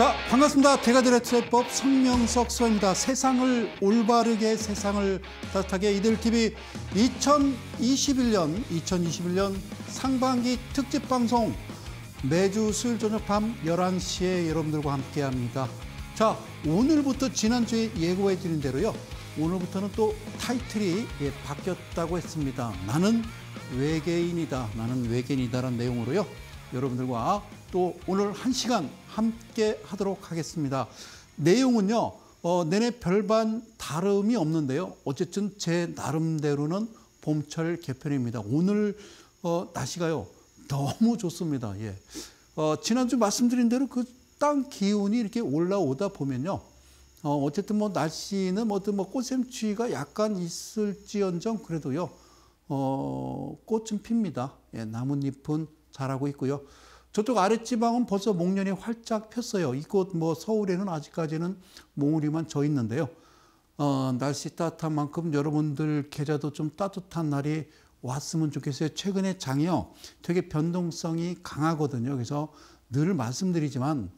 자, 반갑습니다. 대가들의 트랩법 성명석 수입니다 세상을 올바르게 세상을 따뜻하게 이들TV 2021년 2021년 상반기 특집 방송 매주 수요일 저녁 밤 11시에 여러분들과 함께합니다. 자, 오늘부터 지난주에 예고해드린 대로요. 오늘부터는 또 타이틀이 예, 바뀌었다고 했습니다. 나는 외계인이다. 나는 외계인이다라는 내용으로요. 여러분들과 또 오늘 한 시간 함께 하도록 하겠습니다. 내용은요, 어, 내내 별반 다름이 없는데요. 어쨌든 제 나름대로는 봄철 개편입니다. 오늘 어, 날씨가요, 너무 좋습니다. 예. 어, 지난주 말씀드린 대로 그 땅기운이 이렇게 올라오다 보면요. 어, 어쨌든 뭐 날씨는 뭐든 뭐 꽃샘추위가 약간 있을지언정 그래도요, 어, 꽃은 핍니다. 예, 나뭇잎은 자라고 있고요. 저쪽 아랫지방은 벌써 목련이 활짝 폈어요. 이곳 뭐 서울에는 아직까지는 몽우리만 져 있는데요. 어, 날씨 따뜻한 만큼 여러분들 계좌도 좀 따뜻한 날이 왔으면 좋겠어요. 최근에 장이요. 되게 변동성이 강하거든요. 그래서 늘 말씀드리지만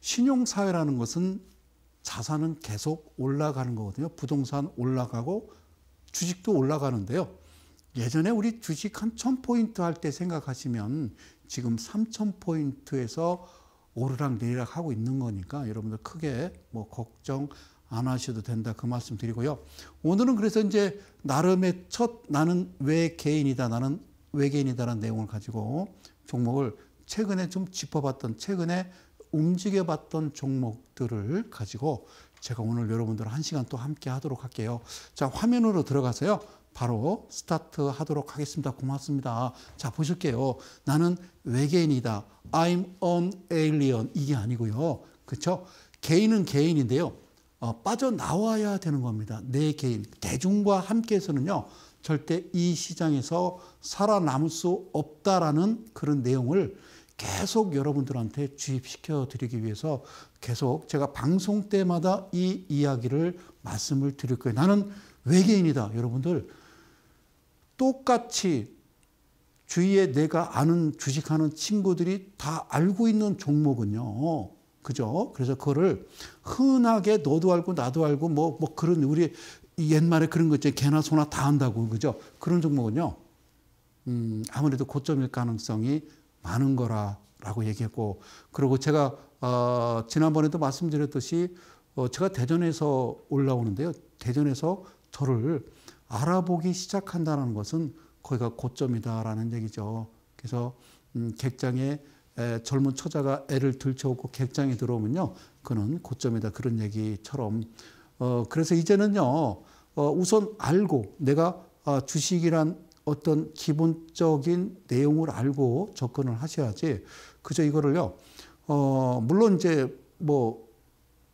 신용사회라는 것은 자산은 계속 올라가는 거거든요. 부동산 올라가고 주식도 올라가는데요. 예전에 우리 주식 한 천포인트 할 때 생각하시면 지금 3,000포인트에서 오르락 내리락 하고 있는 거니까 여러분들 크게 뭐 걱정 안 하셔도 된다 그 말씀 드리고요. 오늘은 그래서 이제 나름의 첫 나는 왜 개인이다 나는 외계인이다라는 내용을 가지고 종목을 최근에 좀 짚어봤던 최근에 움직여봤던 종목들을 가지고 제가 오늘 여러분들 한 시간 또 함께 하도록 할게요. 자 화면으로 들어가서요. 바로 스타트 하도록 하겠습니다. 고맙습니다. 자, 보실게요. 나는 외계인이다. I'm an alien. 이게 아니고요. 그렇죠? 개인은 개인인데요. 어, 빠져나와야 되는 겁니다. 내 개인. 대중과 함께해서는요. 절대 이 시장에서 살아남을 수 없다라는 그런 내용을 계속 여러분들한테 주입시켜 드리기 위해서 계속 제가 방송 때마다 이 이야기를 말씀을 드릴 거예요. 나는 외계인이다. 여러분들 똑같이 주위에 내가 아는 주식하는 친구들이 다 알고 있는 종목은요. 그죠? 그래서 그거를 흔하게 너도 알고 나도 알고 뭐, 뭐 그런 우리 옛말에 그런 거 있죠. 개나 소나 다 한다고. 그죠? 그런 종목은요. 음, 아무래도 고점일 가능성이 많은 거라라고 얘기했고 그리고 제가 어, 지난번에도 말씀드렸듯이 어, 제가 대전에서 올라오는데요. 대전에서 저를 알아보기 시작한다는 것은 거기가 고점이다라는 얘기죠. 그래서 음, 객장에 에, 젊은 처자가 애를 들쳐오고 객장에 들어오면요, 그는 고점이다 그런 얘기처럼. 어, 그래서 이제는요, 어, 우선 알고 내가 아, 주식이란 어떤 기본적인 내용을 알고 접근을 하셔야지. 그저 이거를요, 어, 물론 이제 뭐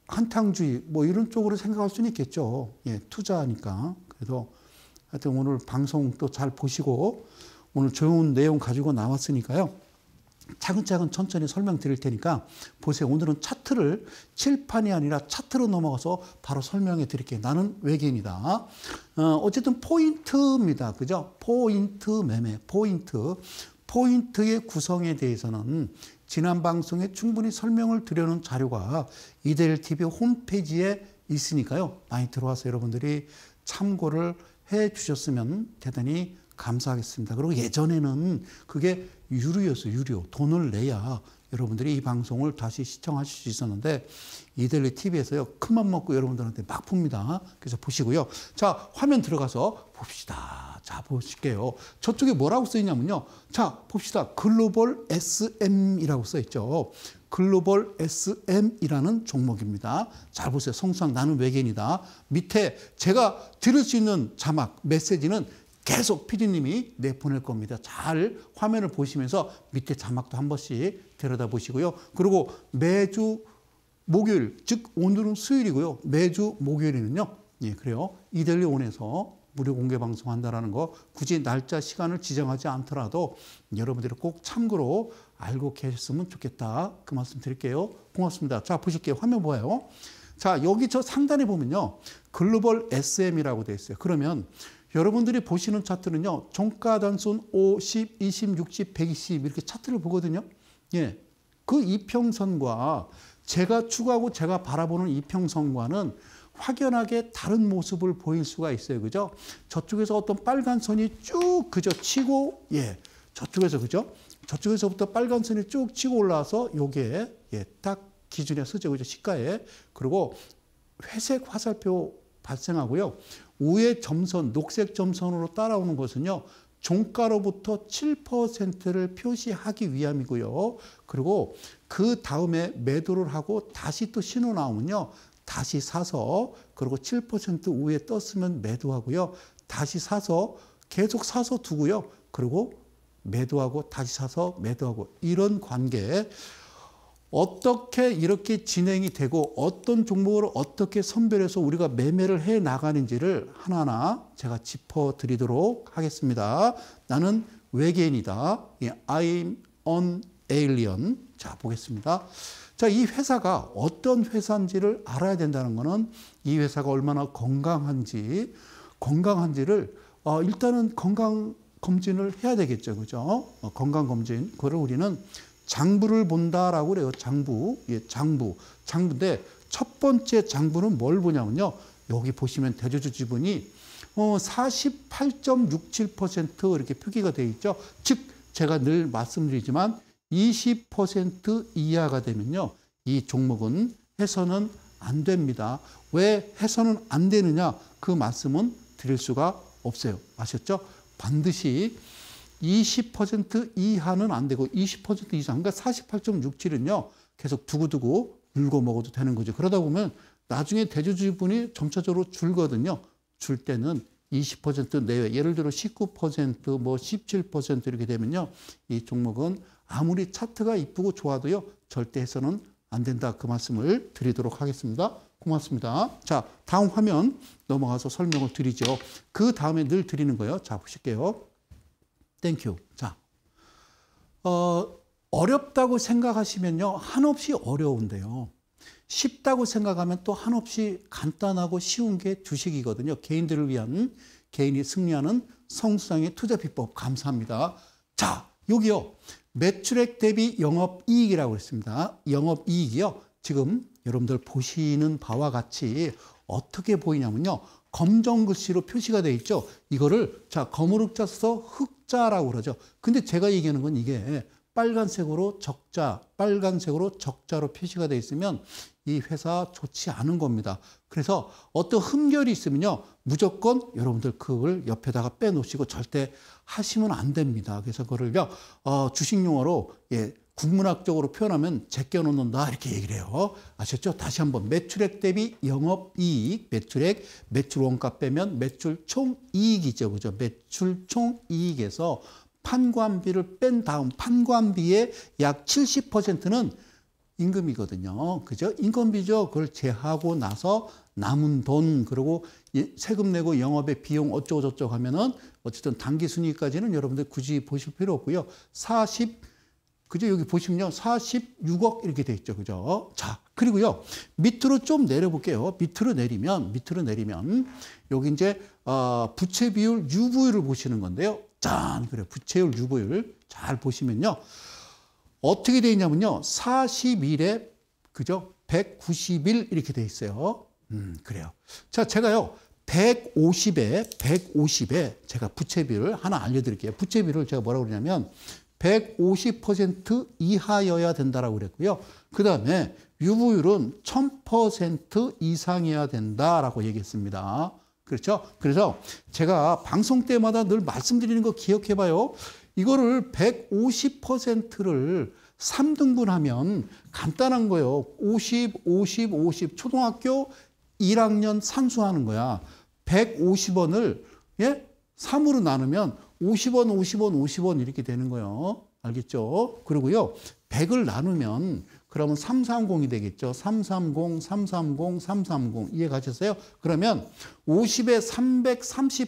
한탕주의 뭐 이런 쪽으로 생각할 수는 있겠죠. 예, 투자니까. 하 그래서 하여튼 오늘 방송 또 잘 보시고 오늘 좋은 내용 가지고 나왔으니까요. 차근차근 천천히 설명드릴 테니까 보세요. 오늘은 차트를 칠판이 아니라 차트로 넘어가서 바로 설명해 드릴게요. 나는 외계인이다. 어, 쨌든 포인트입니다. 그죠? 포인트 매매, 포인트. 포인트의 구성에 대해서는 지난 방송에 충분히 설명을 드려놓은 자료가 이델 TV 홈페이지에 있으니까요. 많이 들어와서 여러분들이 참고를 해 주셨으면 대단히 감사하겠습니다. 그리고 예전에는 그게 유료였어요. 유료. 돈을 내야 여러분들이 이 방송을 다시 시청하실 수 있었는데 이델리 TV에서요. 큰맘 먹고 여러분들한테 막 풉니다. 그래서 보시고요. 자, 화면 들어가서 봅시다. 자, 보실게요. 저쪽에 뭐라고 써 있냐면요. 자, 봅시다. 글로벌 SM이라고 써 있죠. 글로벌 SM이라는 종목입니다. 잘 보세요. 성수학 나는 외계인이다. 밑에 제가 들을 수 있는 자막, 메시지는 계속 피디님이 내보낼 겁니다. 잘 화면을 보시면서 밑에 자막도 한 번씩 들여다보시고요. 그리고 매주 목요일, 즉 오늘은 수요일이고요. 매주 목요일에는요. 예, 그래요. 이델리 온에서 무료 공개 방송한다라는 거 굳이 날짜 시간을 지정하지 않더라도 여러분들이 꼭 참고로 알고 계셨으면 좋겠다 그 말씀 드릴게요 고맙습니다 자 보실게요 화면 보아요자 여기 저 상단에 보면요 글로벌 SM이라고 되어 있어요 그러면 여러분들이 보시는 차트는요 종가 단순 5, 10, 20, 60, 120 이렇게 차트를 보거든요 예, 그 이평선과 제가 추구하고 제가 바라보는 이평선과는 확연하게 다른 모습을 보일 수가 있어요. 그죠? 저쪽에서 어떤 빨간 선이 쭉 그저 치고 예. 저쪽에서 그죠? 저쪽에서부터 빨간 선이 쭉 치고 올라와서 요게 예, 딱 기준에 서죠 그죠? 시가에. 그리고 회색 화살표 발생하고요. 위에 점선, 녹색 점선으로 따라오는 것은요. 종가로부터 7%를 표시하기 위함이고요. 그리고 그 다음에 매도를 하고 다시 또 신호 나오면요. 다시 사서 그리고 7% 우에 떴으면 매도하고요. 다시 사서 계속 사서 두고요. 그리고 매도하고 다시 사서 매도하고 이런 관계 어떻게 이렇게 진행이 되고 어떤 종목을 어떻게 선별해서 우리가 매매를 해 나가는지를 하나하나 제가 짚어 드리도록 하겠습니다. 나는 외계인이다. 예, I'm an alien. 자, 보겠습니다. 자, 이 회사가 어떤 회사인지를 알아야 된다는 거는 이 회사가 얼마나 건강한지, 건강한지를 어, 일단은 건강 검진을 해야 되겠죠. 그죠? 어, 건강 검진. 그걸 우리는 장부를 본다라고 그래요. 장부. 예, 장부. 장부인데 첫 번째 장부는 뭘 보냐면요. 여기 보시면 대주주 지분이 어, 48.67% 이렇게 표기가 되어 있죠. 즉, 제가 늘 말씀드리지만 20% 이하가 되면요. 이 종목은 해서는 안 됩니다. 왜 해서는 안 되느냐? 그 말씀은 드릴 수가 없어요. 아셨죠? 반드시 20% 이하는 안 되고 20% 이상, 그러니까 48.67은요. 계속 두고두고 물고 먹어도 되는 거죠. 그러다 보면 나중에 대주주분이 점차적으로 줄거든요. 줄 때는 20% 내외, 예를 들어 19%, 뭐 17% 이렇게 되면요. 이 종목은 아무리 차트가 이쁘고 좋아도요. 절대 해서는 안 된다. 그 말씀을 드리도록 하겠습니다. 고맙습니다. 자, 다음 화면 넘어가서 설명을 드리죠. 그 다음에 늘 드리는 거예요. 자, 보실게요. 땡큐. 자, 어, 어렵다고 생각하시면요. 한없이 어려운데요. 쉽다고 생각하면 또 한없이 간단하고 쉬운 게 주식이거든요. 개인들을 위한 개인이 승리하는 성수상의 투자 비법 감사합니다. 자, 여기요. 매출액 대비 영업이익이라고 했습니다. 영업이익이요. 지금 여러분들 보시는 바와 같이 어떻게 보이냐면요. 검정 글씨로 표시가 되어 있죠. 이거를 자 검으로 짜서 흑자라고 그러죠. 근데 제가 얘기하는 건 이게 빨간색으로 적자, 빨간색으로 적자로 표시가 되어 있으면 이 회사 좋지 않은 겁니다. 그래서 어떤 흠결이 있으면요. 무조건 여러분들 그걸 옆에다가 빼놓으시고 절대 하시면 안 됩니다. 그래서 그걸요. 어, 주식 용어로 예, 국문학적으로 표현하면 제껴놓는다 이렇게 얘기를 해요. 아셨죠? 다시 한번 매출액 대비 영업이익, 매출액, 매출 원가 빼면 매출 총이익이죠. 그죠? 매출 총이익에서 판관비를 뺀 다음 판관비의 약 70%는 임금이거든요. 그죠? 인건비죠. 그걸 제하고 나서 남은 돈 그리고 세금 내고 영업의 비용 어쩌고 저쩌고 하면은 어쨌든 단기 순위까지는 여러분들 굳이 보실 필요 없고요. 40 그죠? 여기 보시면요. 46억 이렇게 돼 있죠. 그죠? 자, 그리고요. 밑으로 좀 내려 볼게요. 밑으로 내리면 밑으로 내리면 여기 이제 어 부채 비율 유보율을 보시는 건데요. 짠 그래 부채율 유보율 잘 보시면요 어떻게 돼 있냐면요 4 1에 그죠 1 9 1 이렇게 돼 있어요 음 그래요 자 제가요 150에 150에 제가 부채비를 하나 알려드릴게요 부채비를 제가 뭐라고 그러냐면 150% 이하여야 된다라고 그랬고요 그 다음에 유보율은 1000% 이상이어야 된다라고 얘기했습니다 그렇죠? 그래서 제가 방송 때마다 늘 말씀드리는 거 기억해봐요. 이거를 150%를 3등분하면 간단한 거예요. 50, 50, 50. 초등학교 1학년 산수하는 거야. 150원을 예? 3으로 나누면 50원, 50원, 50원 이렇게 되는 거예요. 알겠죠? 그리고요. 100을 나누면 그러면 330이 되겠죠. 330, 330, 330. 이해 가셨어요? 그러면 50에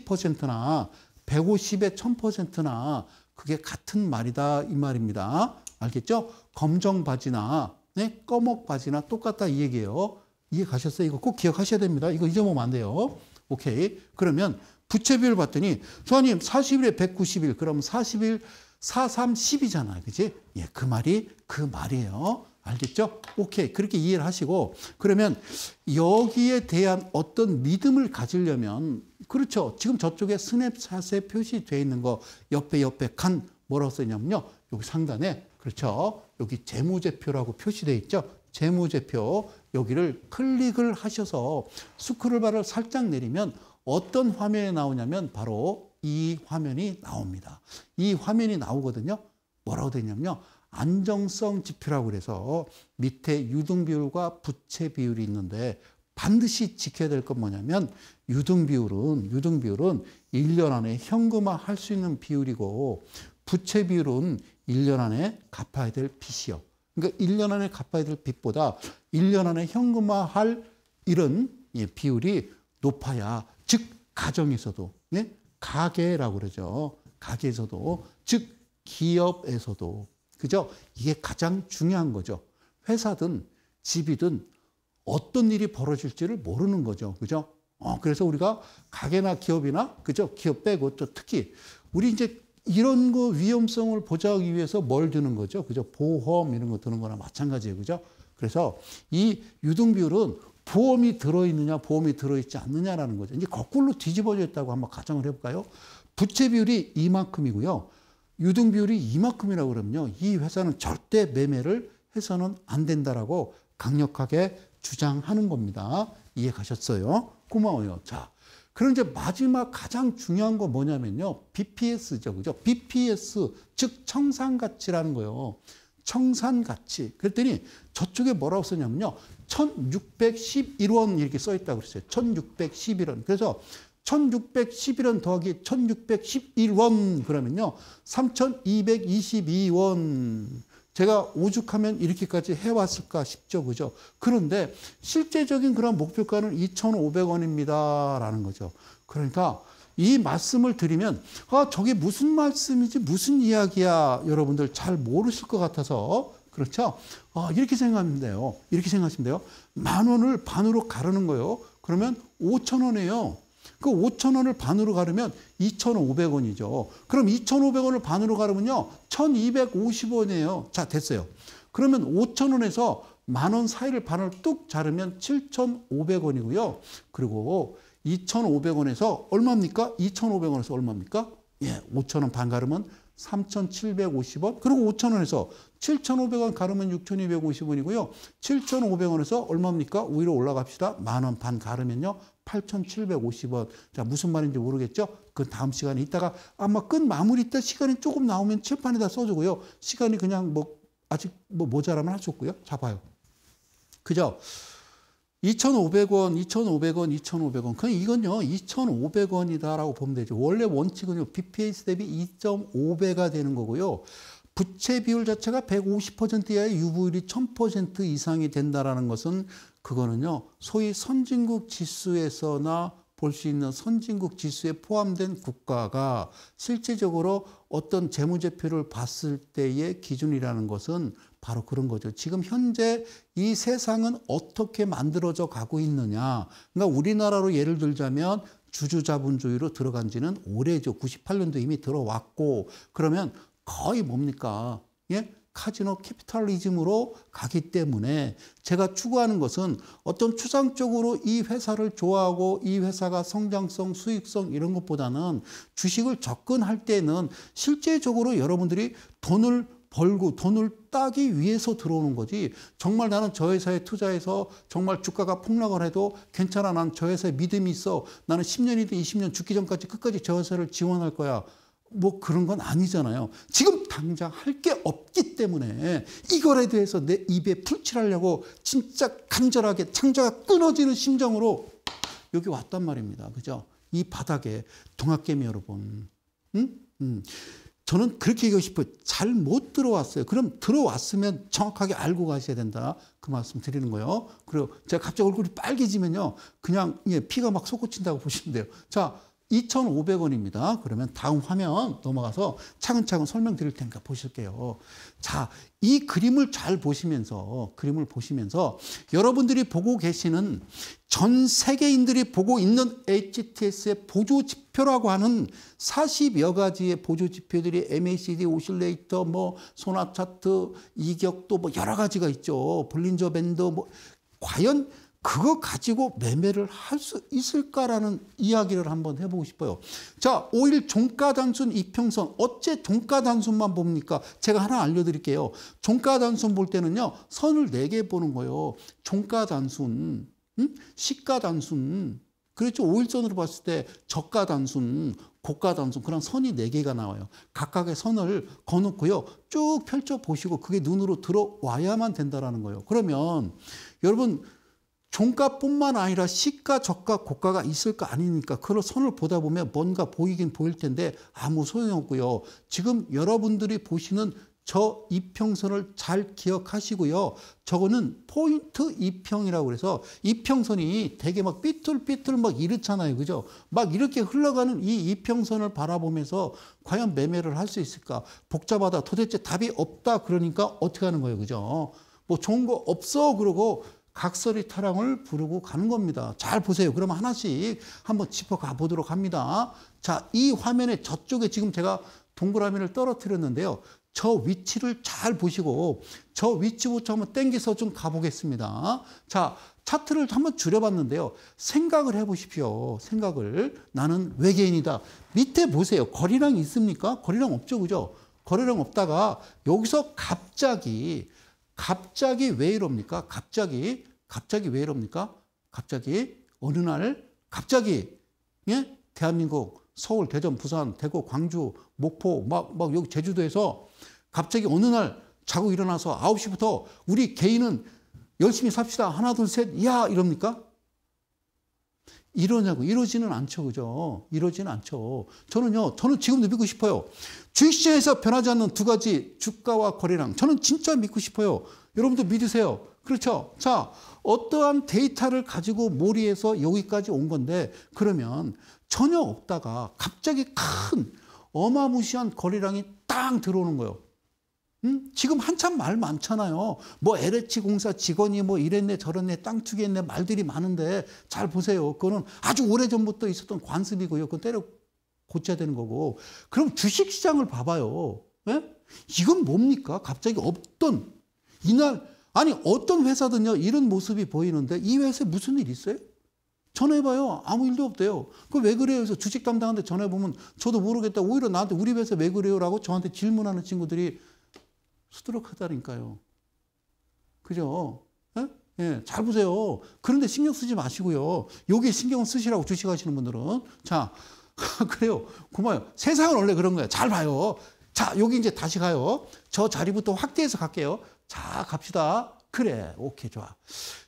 330%나 150에 1000%나 그게 같은 말이다. 이 말입니다. 알겠죠? 검정 바지나, 네? 꺼먹 바지나 똑같다. 이 얘기예요. 이해 가셨어요? 이거 꼭 기억하셔야 됩니다. 이거 잊어먹으면 안 돼요. 오케이. 그러면 부채비율 봤더니, 선생님, 40일에 191. 그럼 40일, 4, 3, 10이잖아요. 그지? 예, 그 말이 그 말이에요. 알겠죠? 오케이. 그렇게 이해를 하시고 그러면 여기에 대한 어떤 믿음을 가지려면 그렇죠. 지금 저쪽에 스냅샷에 표시되어 있는 거 옆에 옆에 칸 뭐라고 쓰냐면요. 여기 상단에 그렇죠. 여기 재무제표라고 표시되어 있죠. 재무제표 여기를 클릭을 하셔서 스크롤바를 살짝 내리면 어떤 화면이 나오냐면 바로 이 화면이 나옵니다. 이 화면이 나오거든요. 뭐라고 되냐면요. 안정성 지표라고 그래서 밑에 유등 비율과 부채 비율이 있는데 반드시 지켜야 될 건 뭐냐면 유등 비율은 유등 비율은 1년 안에 현금화 할 수 있는 비율이고 부채 비율은 1년 안에 갚아야 될 빚이요. 그러니까 1년 안에 갚아야 될 빚보다 1년 안에 현금화 할 이런 예, 비율이 높아야 즉 가정에서도 네? 가계라고 그러죠. 가계에서도즉 기업에서도 그죠? 이게 가장 중요한 거죠. 회사든 집이든 어떤 일이 벌어질지를 모르는 거죠. 그죠? 어, 그래서 우리가 가게나 기업이나, 그죠? 기업 빼고 또 특히 우리 이제 이런 거 위험성을 보장하기 위해서 뭘 드는 거죠? 그죠? 보험 이런 거 드는 거나 마찬가지예요. 그죠? 그래서 이 유등 비율은 보험이 들어있느냐, 보험이 들어있지 않느냐라는 거죠. 이제 거꾸로 뒤집어져 있다고 한번 가정을 해볼까요? 부채 비율이 이만큼이고요. 유등 비율이 이만큼이라고 그러면요. 이 회사는 절대 매매를 해서는 안 된다라고 강력하게 주장하는 겁니다. 이해 가셨어요? 고마워요. 자, 그럼 이제 마지막 가장 중요한 거 뭐냐면요. BPS죠. 그죠? BPS, 즉 청산가치라는 거요 청산가치. 그랬더니 저쪽에 뭐라고 썼냐면요. 1611원 이렇게 써 있다고 그랬어요. 1611원. 그래서 1611원 더하기 1611원 그러면요. 3222원. 제가 오죽하면 이렇게까지 해왔을까 싶죠. 그죠? 그런데 실제적인 그런 목표가는 2,500원입니다. 라는 거죠. 그러니까 이 말씀을 드리면, 아, 저게 무슨 말씀이지, 무슨 이야기야. 여러분들 잘 모르실 것 같아서. 그렇죠? 아, 이렇게 생각하면 돼요. 이렇게 생각하시면 돼요. 만 원을 반으로 가르는 거요. 예 그러면 5천 원에요. 그 5천 원을 반으로 가르면 2,500원이죠. 그럼 2,500원을 반으로 가르면요. 1,250원이에요. 자, 됐어요. 그러면 5천 원에서 만원 사이를 반으로뚝 자르면 7,500원이고요. 그리고 2,500원에서 얼마입니까? 2,500원에서 얼마입니까? 예, 5천원 반 가르면 3,750원. 그리고 5천원에서 7,500원 가르면 6,250원이고요. 7,500원에서 얼마입니까? 위로 올라갑시다. 만원 반 가르면요. 8,750원. 자, 무슨 말인지 모르겠죠? 그 다음 시간에 있다가 아마 끝 마무리 때 시간이 조금 나오면 칠판에다 써주고요. 시간이 그냥 뭐 아직 뭐 모자라면 하셨고요. 잡아요. 그죠? 2,500원, 2,500원, 2,500원. 그냥 이건요, 2,500원이다라고 보면 되죠. 원래 원칙은요, BPS 대비 2.5배가 되는 거고요. 부채 비율 자체가 150% 이하의 유보율이 1000% 이상이 된다라는 것은 그거는요, 소위 선진국 지수에서나 볼 수 있는 선진국 지수에 포함된 국가가 실제적으로 어떤 재무제표를 봤을 때의 기준이라는 것은 바로 그런 거죠. 지금 현재 이 세상은 어떻게 만들어져 가고 있느냐. 그러니까 우리나라로 예를 들자면 주주자본주의로 들어간 지는 오래죠. 98년도 이미 들어왔고, 그러면 거의 뭡니까? 예? 카지노 캐피탈리즘으로 가기 때문에 제가 추구하는 것은 어떤 추상적으로 이 회사를 좋아하고 이 회사가 성장성, 수익성 이런 것보다는 주식을 접근할 때는 실제적으로 여러분들이 돈을 벌고 돈을 따기 위해서 들어오는 거지 정말 나는 저 회사에 투자해서 정말 주가가 폭락을 해도 괜찮아 난 저 회사에 믿음이 있어 나는 10년이든 20년 죽기 전까지 끝까지 저 회사를 지원할 거야 뭐 그런 건 아니잖아요. 지금 당장 할 게 없기 때문에 이거에 대해서 내 입에 풀칠하려고 진짜 간절하게 창자가 끊어지는 심정으로 여기 왔단 말입니다. 그죠? 이 바닥에 동학개미 여러분. 응? 응. 음. 저는 그렇게 얘기하고 싶어요. 잘 못 들어왔어요. 그럼 들어왔으면 정확하게 알고 가셔야 된다. 그 말씀 드리는 거예요. 그리고 제가 갑자기 얼굴이 빨개지면요. 그냥 예, 피가 막 솟구친다고 보시면 돼요. 자, 2,500원입니다. 그러면 다음 화면 넘어가서 차근차근 설명드릴 테니까 보실게요. 자, 이 그림을 잘 보시면서, 그림을 보시면서 여러분들이 보고 계시는 전 세계인들이 보고 있는 HTS의 보조 지표라고 하는 40여 가지의 보조 지표들이 MACD 오실레이터, 뭐, 소나 차트, 이격도 뭐 여러 가지가 있죠. 블린저 밴드, 뭐, 과연 그거 가지고 매매를 할 수 있을까라는 이야기를 한번 해보고 싶어요. 자, 5일 종가단순 이평선. 어째 종가단순만 봅니까? 제가 하나 알려드릴게요. 종가단순 볼 때는요, 선을 4개 보는 거예요. 종가단순, 응? 시가단순, 그렇죠. 5일선으로 봤을 때 저가 단순, 고가 단순, 그런 선이 4개가 나와요. 각각의 선을 거놓고요. 쭉 펼쳐 보시고 그게 눈으로 들어와야만 된다는 거예요. 그러면 여러분 종가뿐만 아니라 시가, 저가, 고가가 있을까 아니니까 그런 선을 보다 보면 뭔가 보이긴 보일 텐데 아무 소용없고요. 지금 여러분들이 보시는 저 이평선을 잘 기억하시고요. 저거는 포인트 이평이라고 해서 이평선이 되게 막 삐뚤삐뚤 막 이렇잖아요. 그죠? 막 이렇게 흘러가는 이 이평선을 바라보면서 과연 매매를 할 수 있을까? 복잡하다. 도대체 답이 없다. 그러니까 어떻게 하는 거예요. 그죠? 뭐 좋은 거 없어. 그러고 각설이 타령을 부르고 가는 겁니다. 잘 보세요. 그럼 하나씩 한번 짚어가 보도록 합니다. 자, 이화면에 저쪽에 지금 제가 동그라미를 떨어뜨렸는데요. 저 위치를 잘 보시고 저 위치부터 한번 땡겨서 좀 가보겠습니다. 자, 차트를 한번 줄여봤는데요. 생각을 해보십시오. 생각을. 나는 외계인이다. 밑에 보세요. 거리랑 있습니까? 거리랑 없죠. 그죠? 거리랑 없다가 여기서 갑자기 갑자기 왜 이럽니까? 갑자기 갑자기 왜 이럽니까? 갑자기 어느 날 갑자기 예? 대한민국 서울, 대전, 부산, 대구, 광주, 목포 막 막 여기 제주도에서 갑자기 어느 날 자고 일어나서 9시부터 우리 개인은 열심히 삽시다. 하나, 둘, 셋. 야, 이럽니까? 이러냐고. 이러지는 않죠. 그죠? 이러지는 않죠. 저는요, 저는 지금도 믿고 싶어요. 주시장에서 식 변하지 않는 두 가지 주가와 거래량. 저는 진짜 믿고 싶어요. 여러분도 믿으세요. 그렇죠? 자, 어떠한 데이터를 가지고 몰이해서 여기까지 온 건데 그러면 전혀 없다가 갑자기 큰 어마무시한 거래량이 땅 들어오는 거예요. 음? 지금 한참 말 많잖아요. 뭐 LH 공사 직원이 뭐 이랬네 저랬네 땅 투기했네 말들이 많은데 잘 보세요. 그거는 아주 오래 전부터 있었던 관습이고요. 그건 때려 고쳐야 되는 거고. 그럼 주식시장을 봐봐요. 예? 이건 뭡니까? 갑자기 없던 이날 아니 어떤 회사든요 이런 모습이 보이는데 이 회사에 무슨 일 있어요? 전화해봐요. 아무 일도 없대요. 그 왜 그래요? 그래서 주식 담당한테 전화해보면 저도 모르겠다. 오히려 나한테 우리 회사 왜 그래요? 라고 저한테 질문하는 친구들이 수두룩하다니까요. 그죠? 예? 예, 잘 보세요. 그런데 신경 쓰지 마시고요. 여기에 신경 쓰시라고 주식하시는 분들은. 자, 그래요. 고마워요. 세상은 원래 그런 거야잘 봐요. 자, 여기 이제 다시 가요. 저 자리부터 확대해서 갈게요. 자, 갑시다. 그래. 오케이, 좋아.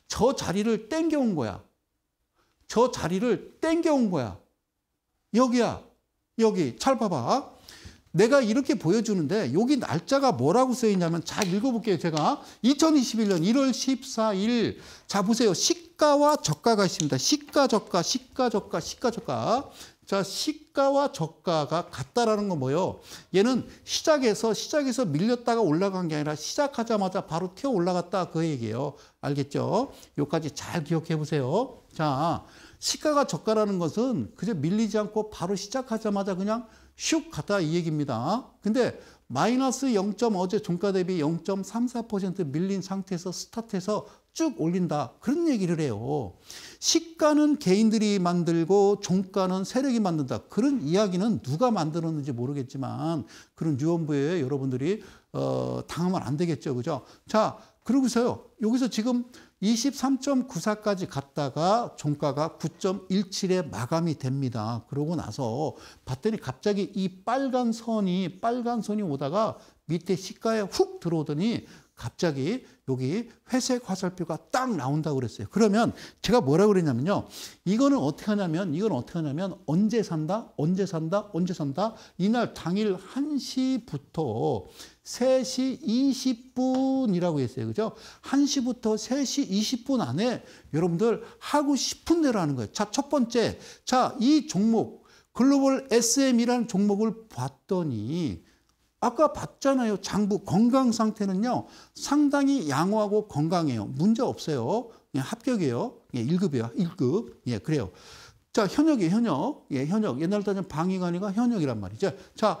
저 자리를 땡겨온 거야. 저 자리를 땡겨온 거야. 여기야. 여기. 잘 봐봐. 내가 이렇게 보여주는데 여기 날짜가 뭐라고 써 있냐면 잘 읽어볼게요. 제가 2021년 1월 14일 자 보세요. 시가와 저가가 있습니다. 시가 저가 시가 저가 시가 저가 자, 시가와 저가가 같다라는 건 뭐예요? 얘는 시작에서 시작에서 밀렸다가 올라간 게 아니라 시작하자마자 바로 튀어 올라갔다 그 얘기예요. 알겠죠? 요까지 잘 기억해 보세요. 자, 시가가 저가라는 것은 그저 밀리지 않고 바로 시작하자마자 그냥 슉 갔다 이 얘기입니다. 근데 마이너스 0. 어제 종가 대비 0.34% 밀린 상태에서 스타트해서 쭉 올린다. 그런 얘기를 해요. 시가는 개인들이 만들고 종가는 세력이 만든다. 그런 이야기는 누가 만들었는지 모르겠지만 그런 유언부에 여러분들이 어, 당하면 안 되겠죠. 그죠? 자, 그러고서요. 여기서 지금 23.94까지 갔다가 종가가 9.17에 마감이 됩니다. 그러고 나서 봤더니 갑자기 이 빨간 선이 빨간 선이 오다가 밑에 시가에 훅 들어오더니 갑자기 여기 회색 화살표가 딱 나온다고 그랬어요. 그러면 제가 뭐라고 그랬냐면요. 이거는 어떻게 하냐면, 이건 어떻게 하냐면, 언제 산다, 언제 산다, 언제 산다. 이날 당일 1시부터 3시 20분이라고 했어요. 그죠? 1시부터 3시 20분 안에 여러분들 하고 싶은 대로 하는 거예요. 자, 첫 번째. 자, 이 종목, 글로벌 SM이라는 종목을 봤더니 아까 봤잖아요. 장부 건강 상태는요. 상당히 양호하고 건강해요. 문제 없어요. 예, 합격이에요. 예, 1급이에요. 1급. 예, 그래요. 자, 현역이에요. 현역. 예, 현역. 옛날 따지면 방위관이가 현역이란 말이죠. 자,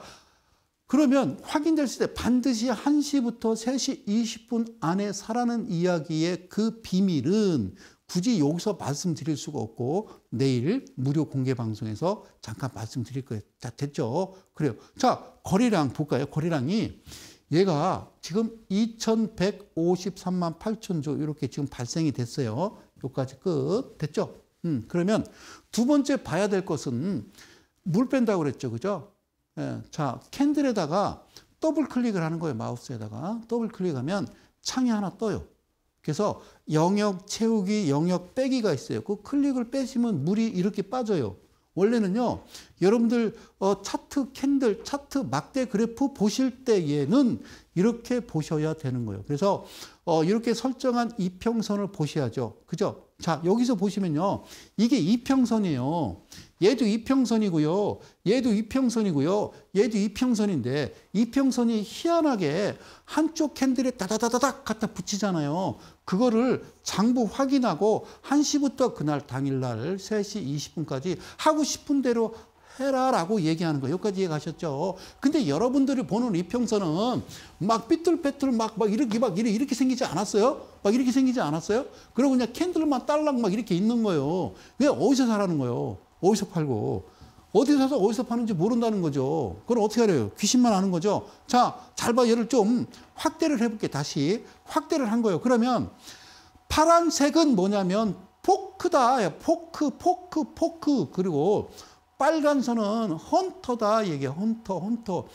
그러면 확인됐을 때 반드시 1시부터 3시 20분 안에 사라는 이야기의 그 비밀은 굳이 여기서 말씀드릴 수가 없고 내일 무료 공개 방송에서 잠깐 말씀드릴 거예요. 자, 됐죠? 그래요. 자, 거래량 볼까요? 거래량이 얘가 지금 2153만 8천 조 이렇게 지금 발생이 됐어요. 여기까지 끝. 됐죠? 음, 그러면 두 번째 봐야 될 것은 물 뺀다고 그랬죠. 그죠? 예, 자, 캔들에다가 더블 클릭을 하는 거예요. 마우스에다가 더블 클릭하면 창이 하나 떠요. 그래서 영역 채우기, 영역 빼기가 있어요. 그 클릭을 빼시면 물이 이렇게 빠져요. 원래는요, 여러분들 어, 차트 캔들, 차트 막대 그래프 보실 때에는 이렇게 보셔야 되는 거예요. 그래서 어, 이렇게 설정한 이평선을 보셔야죠. 그죠? 자, 여기서 보시면요. 이게 이평선이에요. 얘도 이평선이고요. 얘도 이평선이고요. 얘도 이평선인데 이평선이 희한하게 한쪽 캔들에 따다다다닥 갖다 붙이잖아요. 그거를 장부 확인하고 1시부터 그날 당일날 3시 20분까지 하고 싶은 대로 해라라고 얘기하는 거예요. 여기까지 이해가셨죠? 근데 여러분들이 보는 이평선은 막 삐뚤빼뚤 막, 막 이렇게 막 이렇게, 이렇게 생기지 않았어요? 막 이렇게 생기지 않았어요? 그리고 그냥 캔들만 딸랑 막 이렇게 있는 거예요. 왜 어디서 사라는 거예요? 어디서 팔고 어디서 서 어디서 파는지 모른다는 거죠. 그걸 어떻게 알아요? 귀신만 아는 거죠. 자, 잘 봐. 얘를 좀 확대를 해볼게. 다시 확대를 한 거예요. 그러면 파란색은 뭐냐면 포크다. 예, 포크, 포크, 포크. 그리고 빨간 선은 헌터다. 얘기 헌터, 헌터.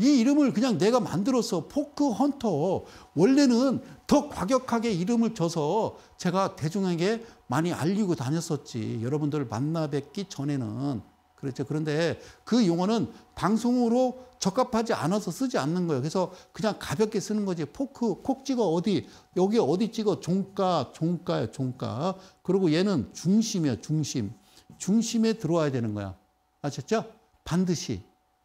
이 이름을 그냥 내가 만들어서 포크 헌터. 원래는 더 과격하게 이름을 줘서 제가 대중에게 많이 알리고 다녔었지. 여러분들 만나 뵙기 전에는. 그렇죠. 그런데 그 용어는 방송으로 적합하지 않아서 쓰지 않는 거예요. 그래서 그냥 가볍게 쓰는 거지. 포크, 콕 찍어 어디, 여기 어디 찍어 종가, 종가야, 종가. 그리고 얘는 중심이야, 중심. 중심에 들어와야 되는 거야. 아셨죠? 반드시.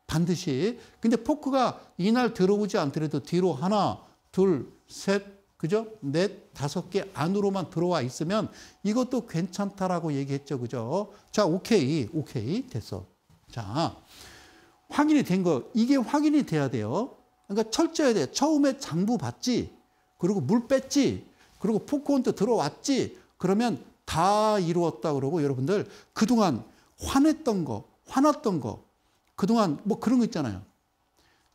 반드시. 근데 포크가 이날 들어오지 않더라도 뒤로 하나, 둘, 셋, 그죠? 네 다섯 개 안으로만 들어와 있으면 이것도 괜찮다라고 얘기했죠. 그죠? 자, 오케이. 오케이. 됐어. 자, 확인이 된 거. 이게 확인이 돼야 돼요. 그러니까 철저해야 돼. 처음에 장부 봤지? 그리고 물 뺐지? 그리고 포크온트 들어왔지? 그러면 다 이루었다 그러고 여러분들 그동안 화냈던 거, 화났던 거, 그동안 뭐 그런 거 있잖아요.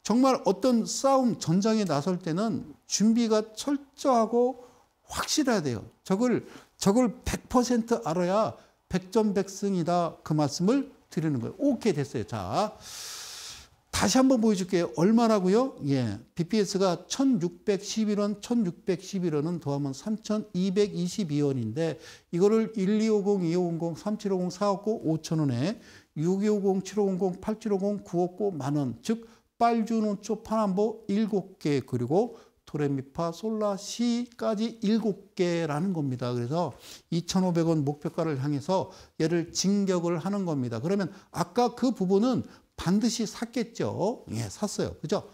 정말 어떤 싸움 전장에 나설 때는 준비가 철저하고 확실해야 돼요. 저걸 저걸 100% 알아야 백전백승이다 그 말씀을 드리는 거예요. 오케이 됐어요. 자. 다시 한번 보여줄게요. 얼마라고요? 예. BPS가 1611원, 1611원은 더하면 3222원인데, 이거를 1250, 2550, 3750, 459, 5 0원에 6250, 7550, 8750, 959, 만원. 즉, 빨주노 초 파남보 일곱 개 그리고 도레미파 솔라 시까지 일곱 개라는 겁니다. 그래서 2,500원 목표가를 향해서 얘를 진격을 하는 겁니다. 그러면 아까 그 부분은 반드시 샀겠죠. 예, 샀어요. 그죠?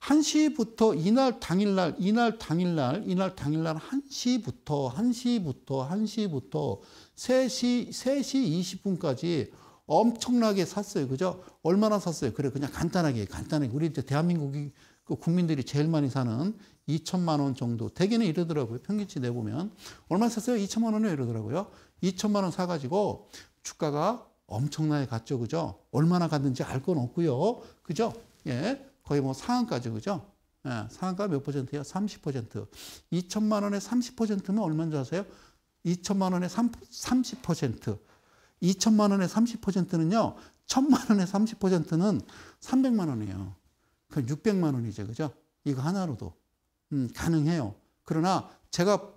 1시부터 이날 당일날, 이날 당일날, 이날 당일날 1시부터, 1시부터, 1시부터 3시, 3시 20분까지 엄청나게 샀어요. 그죠? 얼마나 샀어요? 그래, 그냥 간단하게, 간단하게. 우리 이제 대한민국이 그 국민들이 제일 많이 사는 2천만 원 정도. 대개는 이러더라고요. 평균치 내보면. 얼마 샀어요? 2천만 원에 이러더라고요. 2천만 원 사가지고 주가가 엄청나게 갔죠. 그죠? 얼마나 갔는지 알 건 없고요. 그죠? 예. 거의 뭐 상한가죠. 그죠? 예. 상한가 몇 퍼센트예요? 30%. 2천만 원에 30%면 얼마인 줄 아세요? 2천만 원에 3, 30%. 2천만 원의 30%는요. 1천만 원의 30%는 300만 원이에요. 그 600만 원이죠. 그죠? 이거 하나로도 음, 가능해요. 그러나 제가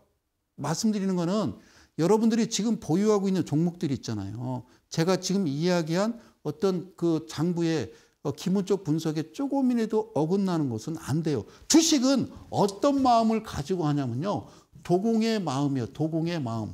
말씀드리는 거는 여러분들이 지금 보유하고 있는 종목들이 있잖아요. 제가 지금 이야기한 어떤 그 장부의 어, 기본적 분석에 조금이라도 어긋나는 것은 안 돼요. 주식은 어떤 마음을 가지고 하냐면요. 도공의 마음이요. 에 도공의 마음.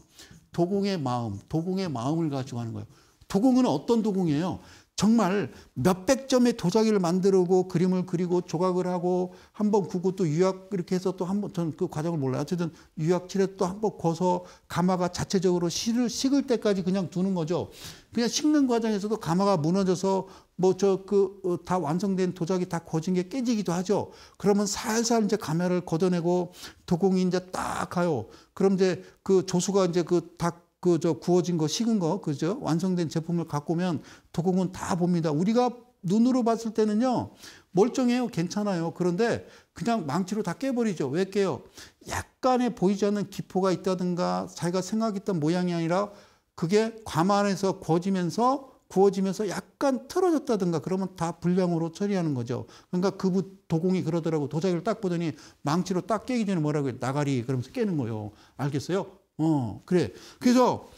도공의 마음, 도공의 마음을 가지고 하는 거예요. 도공은 어떤 도공이에요? 정말 몇백 점의 도자기를 만들고 그림을 그리고 조각을 하고 한번 구고 또 유약 이렇게 해서 또 한번 저는 그 과정을 몰라요. 어쨌든 유약칠에 또한번고서 가마가 자체적으로 실을 식을 때까지 그냥 두는 거죠. 그냥 식는 과정에서도 가마가 무너져서 뭐저그다 어, 완성된 도자기 다고진게 깨지기도 하죠. 그러면 살살 이제 가면을 걷어내고 도공이 이제 딱 가요. 그럼 이제 그 조수가 이제 그닭그저 구워진 거 식은 거 그죠 완성된 제품을 갖고 오면 도공은 다 봅니다. 우리가 눈으로 봤을 때는요 멀쩡해요 괜찮아요 그런데 그냥 망치로 다 깨버리죠 왜 깨요 약간의 보이지 않는 기포가 있다든가 자기가 생각했던 모양이 아니라 그게 과만해서 거지면서 구워지면서 약간 틀어졌다든가 그러면 다 불량으로 처리하는 거죠. 그러니까 그부 도공이 그러더라고. 도자기를 딱 보더니 망치로 딱 깨기 전에 뭐라고 해. 나가리. 그러면서 깨는 거예요. 알겠어요? 어, 그래. 그래서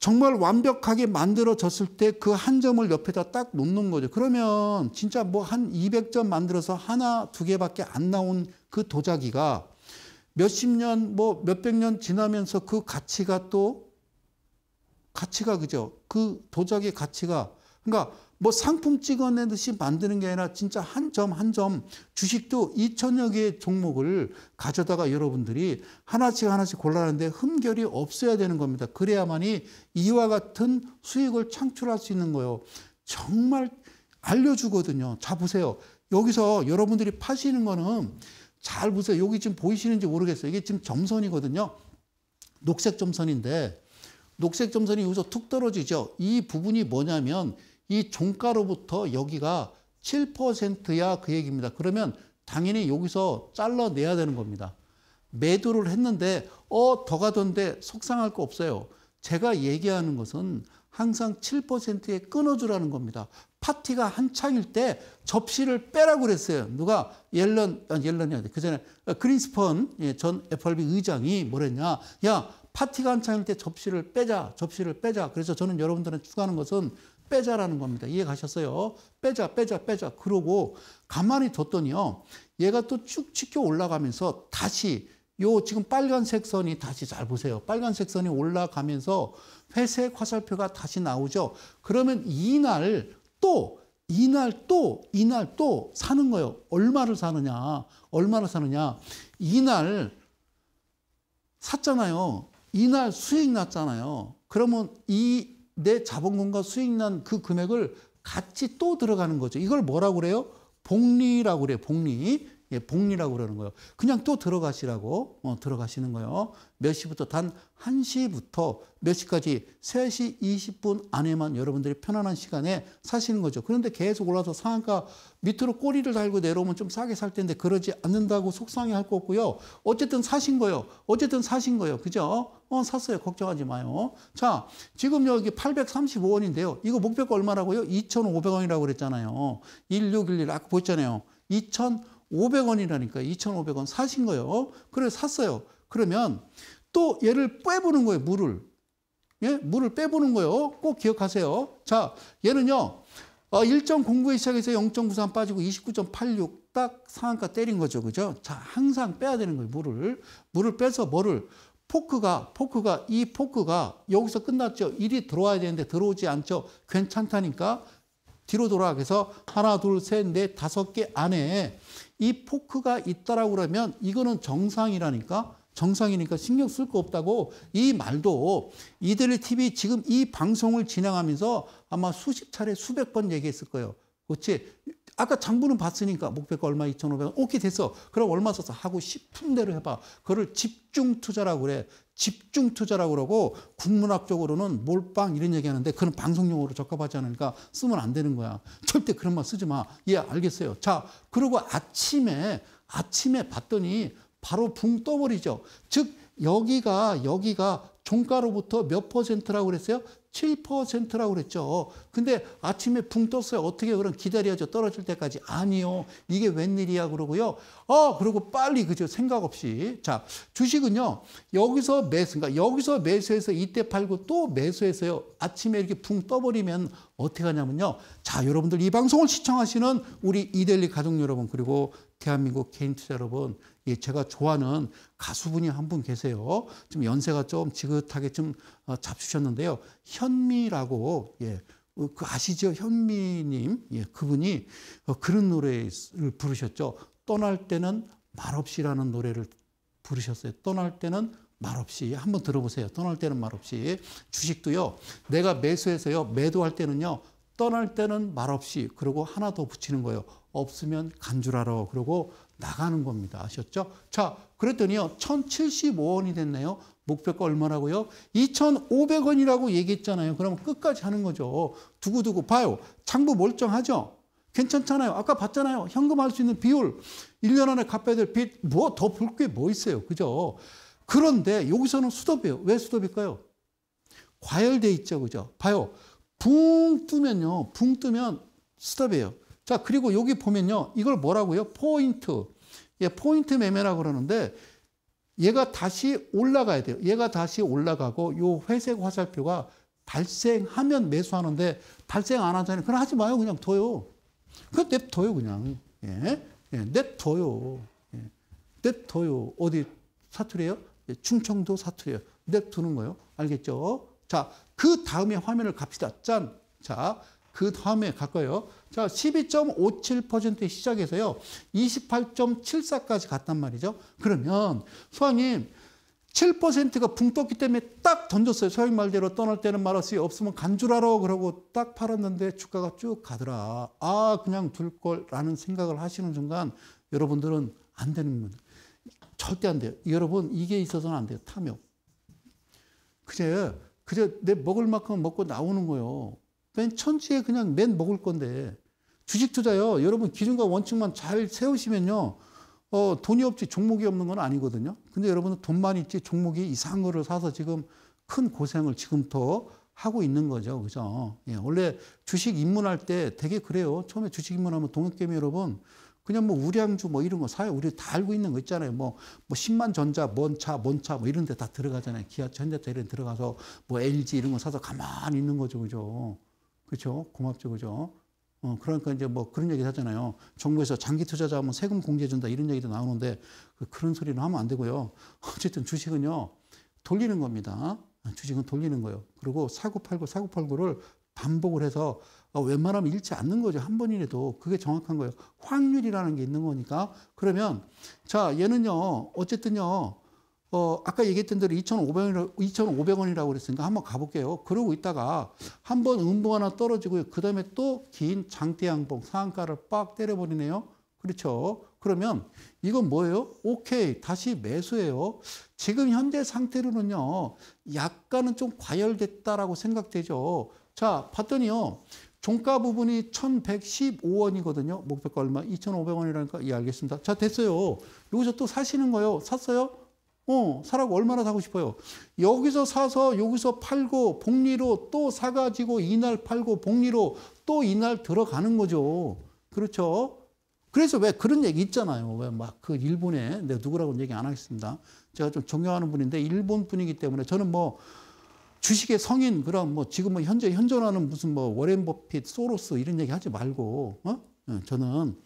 정말 완벽하게 만들어졌을 때 그 한 점을 옆에다 딱 놓는 거죠. 그러면 진짜 뭐 한 200점 만들어서 하나, 두 개밖에 안 나온 그 도자기가 몇십 년, 뭐 몇백 년 지나면서 그 가치가 또 가치가 그죠? 그 도자기의 가치가 그러니까 뭐 상품 찍어내듯이 만드는 게 아니라 진짜 한 점 한 점 주식도 2천여 개의 종목을 가져다가 여러분들이 하나씩 하나씩 골라내는데 흠결이 없어야 되는 겁니다. 그래야만이 이와 같은 수익을 창출할 수 있는 거예요. 정말 알려주거든요. 자 보세요. 여기서 여러분들이 파시는 거는 잘 보세요. 여기 지금 보이시는지 모르겠어요. 이게 지금 점선이거든요. 녹색 점선인데 녹색 점선이 여기서 툭 떨어지죠. 이 부분이 뭐냐면 이 종가로부터 여기가 7%야 그 얘기입니다. 그러면 당연히 여기서 잘라내야 되는 겁니다. 매도를 했는데 어 더 가던데 속상할 거 없어요. 제가 얘기하는 것은 항상 7%에 끊어주라는 겁니다. 파티가 한창일 때 접시를 빼라고 그랬어요. 누가 옐런 아, 옐런이야 그 전에 어, 그린스펀 예, 전 FRB 의장이 뭐랬냐? 야 파티가 한창일 때 접시를 빼자, 접시를 빼자. 그래서 저는 여러분들은 추가하는 것은 빼자라는 겁니다. 이해 가셨어요? 빼자, 빼자, 빼자. 그러고 가만히 뒀더니요. 얘가 또 쭉 치켜 올라가면서 다시 요 지금 빨간색 선이 다시 잘 보세요. 빨간색 선이 올라가면서 회색 화살표가 다시 나오죠. 그러면 이날 또 이날 또 이날 또 사는 거예요. 얼마를 사느냐? 얼마를 사느냐? 이날 샀잖아요. 이날 수익 났잖아요. 그러면 이 내 자본금과 수익 난 그 금액을 같이 또 들어가는 거죠. 이걸 뭐라고 그래요? 복리라고 그래요. 복리. 예, 복리라고 그러는 거예요. 그냥 또 들어가시라고 어, 들어가시는 거예요. 몇 시부터 단 1시부터 몇 시까지 3시 20분 안에만 여러분들이 편안한 시간에 사시는 거죠. 그런데 계속 올라서 상한가 밑으로 꼬리를 달고 내려오면 좀 싸게 살 텐데 그러지 않는다고 속상해 할거 없고요. 어쨌든 사신 거예요. 어쨌든 사신 거예요. 그죠? 어, 샀어요. 걱정하지 마요. 자, 지금 여기 835원인데요. 이거 목표가 얼마라고요? 2,500원이라고 그랬잖아요. 1611 아까 보셨잖아요. 2,500원. 500원이라니까 2,500원 사신 거예요. 어? 그래 샀어요. 그러면 또 얘를 빼보는 거예요, 물을. 예? 물을 빼보는 거예요. 꼭 기억하세요. 자, 얘는요. 어, 1.09에 시작해서 0.93 빠지고 29.86 딱 상한가 때린 거죠. 그죠? 자, 항상 빼야 되는 거예요, 물을. 물을 빼서 뭐를 포크가 포크가 이 포크가 여기서 끝났죠. 일이 들어와야 되는데 들어오지 않죠. 괜찮다니까 뒤로 돌아 가서 하나 둘셋넷 다섯 개 안에 이 포크가 있다라고 그러면 이거는 정상이라니까 정상이니까 신경 쓸 거 없다고 이 말도 이들일리 TV 지금 이 방송을 진행하면서 아마 수십 차례 수백 번 얘기했을 거예요. 그렇지? 아까 장부는 봤으니까 목표가 얼마 2,500원. 오케이 됐어. 그럼 얼마 썼어? 하고 싶은 대로 해봐. 그거를 집중 투자라고 그래. 집중 투자라고 그러고 국문학적으로는 몰빵 이런 얘기 하는데 그런 방송용어로 적합하지 않으니까 쓰면 안 되는 거야. 절대 그런 말 쓰지 마. 예, 알겠어요. 자, 그리고 아침에, 아침에 봤더니 바로 붕 떠버리죠. 즉, 여기가, 여기가 종가로부터 몇 퍼센트라고 그랬어요? 7%라고 그랬죠. 근데 아침에 붕 떴어요. 어떻게 그럼 기다려야죠. 떨어질 때까지. 아니요. 이게 웬일이야 그러고요. 어, 아, 그리고 빨리 그죠. 생각 없이. 자, 주식은요. 여기서 매수, 그러니까 여기서 매수해서 이때 팔고 또 매수해서요. 아침에 이렇게 붕 떠버리면 어떻게 하냐면요. 자, 여러분들 이 방송을 시청하시는 우리 이델리 가족 여러분 그리고 대한민국 개인 투자 여러분, 예, 제가 좋아하는 가수분이 한 분 계세요. 지금 연세가 좀 지긋하게 좀 어, 잡수셨는데요. 현미라고, 예, 어, 그 아시죠? 현미님, 예, 그분이 어, 그런 노래를 부르셨죠. 떠날 때는 말없이라는 노래를 부르셨어요. 떠날 때는 말없이 한번 들어보세요. 떠날 때는 말없이 주식도요. 내가 매수해서요. 매도할 때는요. 떠날 때는 말없이 그리고 하나 더 붙이는 거예요. 없으면 간주하러 그러고 나가는 겁니다. 아셨죠? 자, 그랬더니요. 1075원이 됐네요. 목표가 얼마라고요? 2,500원이라고 얘기했잖아요. 그러면 끝까지 하는 거죠. 두고두고 봐요. 장부 멀쩡하죠? 괜찮잖아요. 아까 봤잖아요. 현금할 수 있는 비율, 1년 안에 갚아야 될 빚, 뭐 더 볼 게뭐 뭐 있어요. 그죠? 그런데 여기서는 수도비예요. 왜 수도비일까요? 과열돼 있죠. 그죠? 봐요. 붕 뜨면요. 붕 뜨면 수도비예요. 자, 그리고 여기 보면요. 이걸 뭐라고요? 포인트. 예, 포인트 매매라고 그러는데 얘가 다시 올라가야 돼요. 얘가 다시 올라가고 요 회색 화살표가 발생하면 매수하는데 발생 안 하잖아요. 그럼 하지 마요. 그냥 둬요. 그 냅둬요, 그냥. 예. 예, 냅둬요. 예. 냅둬요. 어디 사투리예요? 예, 충청도 사투리예요. 냅두는 거예요. 알겠죠? 자, 그 다음에 화면을 갑시다. 짠. 자, 그 다음에 갈까요? 자, 12.57% 시작해서요. 28.74까지 갔단 말이죠. 그러면 소장님 7%가 붕 떴기 때문에 딱 던졌어요. 소영 말대로 떠날 때는 말았으 없으면 간 줄 알아. 그러고 딱 팔았는데 주가가 쭉 가더라. 아, 그냥 둘 걸라는 생각을 하시는 순간 여러분들은 안 되는 겁니다. 절대 안 돼요. 여러분, 이게 있어서는 안 돼요. 탐욕. 그래, 그래, 내 먹을 만큼 먹고 나오는 거예요. 맨 천지에 그냥 맨 먹을 건데 주식 투자요. 여러분 기준과 원칙만 잘 세우시면요. 어, 돈이 없지 종목이 없는 건 아니거든요. 근데 여러분은 돈만 있지 종목이 이상한 거를 사서 지금 큰 고생을 지금부터 하고 있는 거죠. 그죠? 예, 원래 주식 입문할 때 되게 그래요. 처음에 주식 입문하면 동역개미 여러분 그냥 뭐 우량주 뭐 이런 거 사요. 우리 다 알고 있는 거 있잖아요. 뭐, 뭐 10만 전자, 뭔차뭔차뭐 이런 데 다 들어가잖아요. 기아, 현대차 이런 데 들어가서 뭐 LG 이런 거 사서 가만히 있는 거죠. 그죠? 그렇죠? 고맙죠, 그죠? 어, 그러니까 이제 뭐 그런 얘기 하잖아요. 정부에서 장기 투자자 하면 세금 공제해준다 이런 얘기도 나오는데 그 그런 소리는 하면 안 되고요. 어쨌든 주식은요, 돌리는 겁니다. 주식은 돌리는 거예요. 그리고 사고팔고, 사고팔고를 반복을 해서 어, 웬만하면 잃지 않는 거죠. 한 번이라도. 그게 정확한 거예요. 확률이라는 게 있는 거니까. 그러면, 자, 얘는요, 어쨌든요, 어, 아까 얘기했던 대로 2,500원이라고, 2,500원이라고 그랬으니까 한번 가볼게요. 그러고 있다가 한번 음봉 하나 떨어지고요. 그 다음에 또 긴 장대양봉 상한가를 빡 때려버리네요. 그렇죠. 그러면 이건 뭐예요? 오케이. 다시 매수예요. 지금 현재 상태로는요. 약간은 좀 과열됐다라고 생각되죠. 자, 봤더니요. 종가 부분이 1115원이거든요. 목표가 얼마? 2500원이라니까. 예, 알겠습니다. 자, 됐어요. 여기서 또 사시는 거예요. 샀어요? 어, 사라고 얼마나 사고 싶어요. 여기서 사서 여기서 팔고 복리로 또 사가지고 이날 팔고 복리로 또 이날 들어가는 거죠. 그렇죠? 그래서 왜 그런 얘기 있잖아요. 왜 막 그 일본에 내가 누구라고 얘기 안 하겠습니다. 제가 좀 존경하는 분인데 일본 분이기 때문에 저는 뭐 주식의 성인 그런 뭐 지금 뭐 현재 현존하는 무슨 뭐 워렌 버핏, 소로스 이런 얘기 하지 말고 어? 예, 저는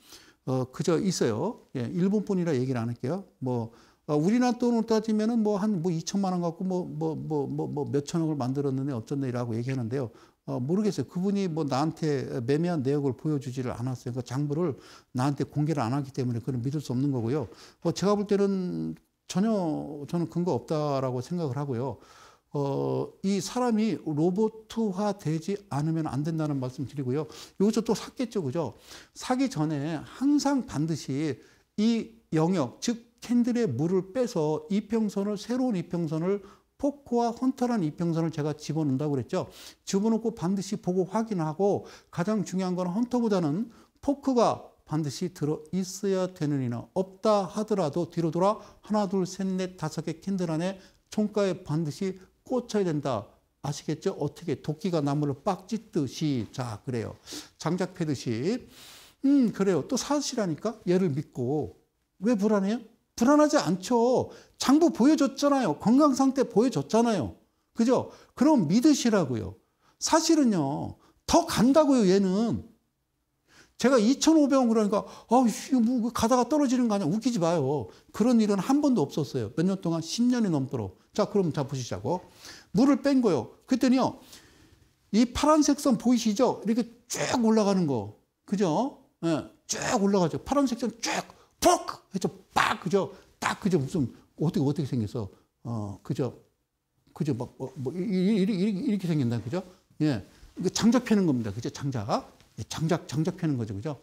어 그저 있어요. 예, 일본 분이라 얘기를 안 할게요. 뭐 어, 우리나라 돈으로 따지면은 뭐 한 뭐 2천만 뭐 원 갖고 뭐 뭐 뭐 뭐 뭐 몇천억을 만들었느냐 어쩐네라고 얘기하는데요. 어, 모르겠어요. 그분이 뭐 나한테 매매한 내역을 보여주지를 않았어요. 그러니까 장부를 나한테 공개를 안 하기 때문에 그건 믿을 수 없는 거고요. 뭐 제가 볼 때는 전혀 저는 근거 없다라고 생각을 하고요. 어, 이 사람이 로보트화 되지 않으면 안 된다는 말씀 드리고요. 여기서 또 샀겠죠, 그죠? 사기 전에 항상 반드시 이 영역, 즉, 캔들의 물을 빼서 이평선을 새로운 이평선을 포크와 헌터란 이평선을 제가 집어넣는다고 그랬죠. 집어넣고 반드시 보고 확인하고 가장 중요한 건 헌터보다는 포크가 반드시 들어 있어야 되느니나 없다 하더라도 뒤로 돌아 하나 둘 셋 넷 다섯 개 캔들 안에 총가에 반드시 꽂혀야 된다. 아시겠죠? 어떻게 도끼가 나무를 빡 찢듯이 자 그래요. 장작 패듯이 음 그래요. 또 사실하니까 얘를 믿고 왜 불안해요? 불안하지 않죠. 장부 보여줬잖아요. 건강 상태 보여줬잖아요. 그죠? 그럼 믿으시라고요. 사실은요, 더 간다고요, 얘는. 제가 2,500원 그러니까, 어, 뭐, 가다가 떨어지는 거 아니야. 웃기지 마요. 그런 일은 한 번도 없었어요. 몇 년 동안, 10년이 넘도록. 자, 그럼 자, 보시자고. 물을 뺀 거요. 그랬더니요, 이 파란색 선 보이시죠? 이렇게 쭉 올라가는 거. 그죠? 예, 쭉 올라가죠. 파란색 선 쭉. 푹! 했죠. 빡! 그죠? 딱, 그죠? 무슨, 어떻게, 어떻게 생겼어? 어, 그죠? 그죠? 막, 뭐, 뭐 이렇게, 이렇게 생긴다. 그죠? 예. 이거 장자 펴는 겁니다. 그죠? 장작. 자 예, 장작, 장작 펴는 거죠. 그죠?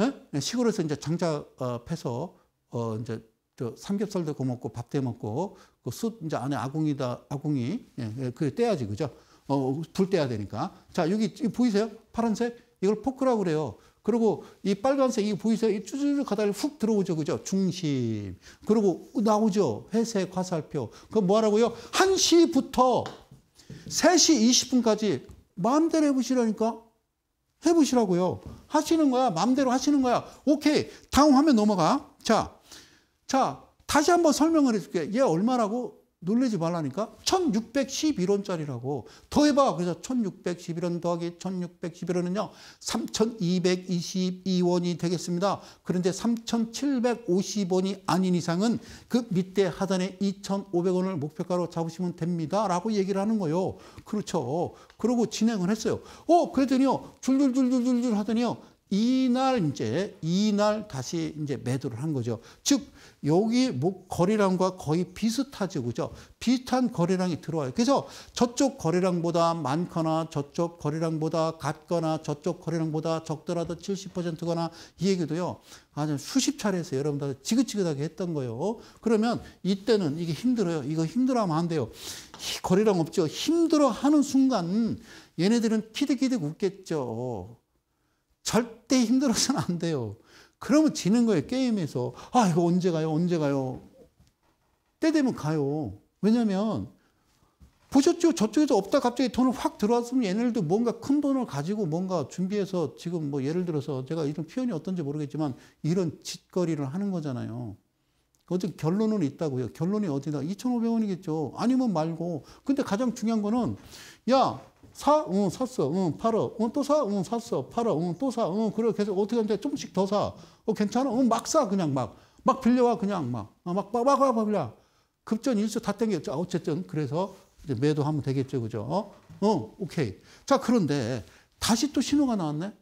예? 예 시골에서 이제 장자 어, 패서 어, 이제, 저 삼겹살도 구워 먹고 밥도 먹고 그 숯 이제 안에 아궁이다 아궁이 예, 예, 그 떼야지 그죠? 어불 떼야 되니까 자 여기 보이세요? 파란색 이걸 포크라고 그래요. 그리고 이 빨간색 이 보이세요? 쭈르륵 가다가 훅 들어오죠. 그죠? 중심. 그리고 나오죠. 회색 화살표. 그뭐라고요 1시부터 3시 20분까지 마음대로 해보시라니까. 해보시라고요. 하시는 거야. 마음대로 하시는 거야. 오케이. 다음 화면 넘어가. 자. 자. 다시 한번 설명을 해줄게. 얘 얼마라고? 놀리지 말라니까 1611원짜리라고 더해봐 그래서 1611원 더하기 1611원은요 3222원이 되겠습니다 그런데 3750원이 아닌 이상은 그 밑에 하단에 2500원을 목표가로 잡으시면 됩니다 라고 얘기를 하는 거예요 그렇죠 그러고 진행을 했어요 어 그랬더니요 줄줄줄줄줄 하더니요 이날 이제 이날 다시 이제 매도를 한 거죠. 즉 여기 목 거래량과 거의 비슷하죠, 그죠? 비슷한 거래량이 들어와요. 그래서 저쪽 거래량보다 많거나 저쪽 거래량보다 같거나 저쪽 거래량보다 적더라도 70%거나 이 얘기도요. 아주 수십 차례에서 여러분들 지긋지긋하게 했던 거예요. 그러면 이때는 이게 힘들어요. 이거 힘들어하면 안 돼요. 거래량 없죠. 힘들어하는 순간 얘네들은 키득키득 웃겠죠. 절대 힘들어서는 안 돼요. 그러면 지는 거예요. 게임에서. 아, 이거 언제 가요? 언제 가요? 때 되면 가요. 왜냐면 보셨죠? 저쪽에서 없다 갑자기 돈을 확 들어왔으면 얘네들도 뭔가 큰 돈을 가지고 뭔가 준비해서 지금 뭐 예를 들어서 제가 이런 표현이 어떤지 모르겠지만 이런 짓거리를 하는 거잖아요. 어쨌든 결론은 있다고요. 결론이 어디다? 2,500원이겠죠. 아니면 말고. 근데 가장 중요한 거는 야, 사, 응, 샀어, 응, 팔어, 응, 또 사, 응, 샀어, 팔어, 응, 또 사, 응, 그래, 계속 어떻게 하는데 조금씩 더 사, 어, 괜찮아, 응, 막 사, 그냥 막, 막 빌려와, 그냥 막, 어, 막, 막, 막, 막, 막 빌려. 급전 일수 다 땡겼죠. 어쨌든, 그래서 이제 매도하면 되겠죠, 그죠? 어, 어, 오케이. 자, 그런데 다시 또 신호가 나왔네?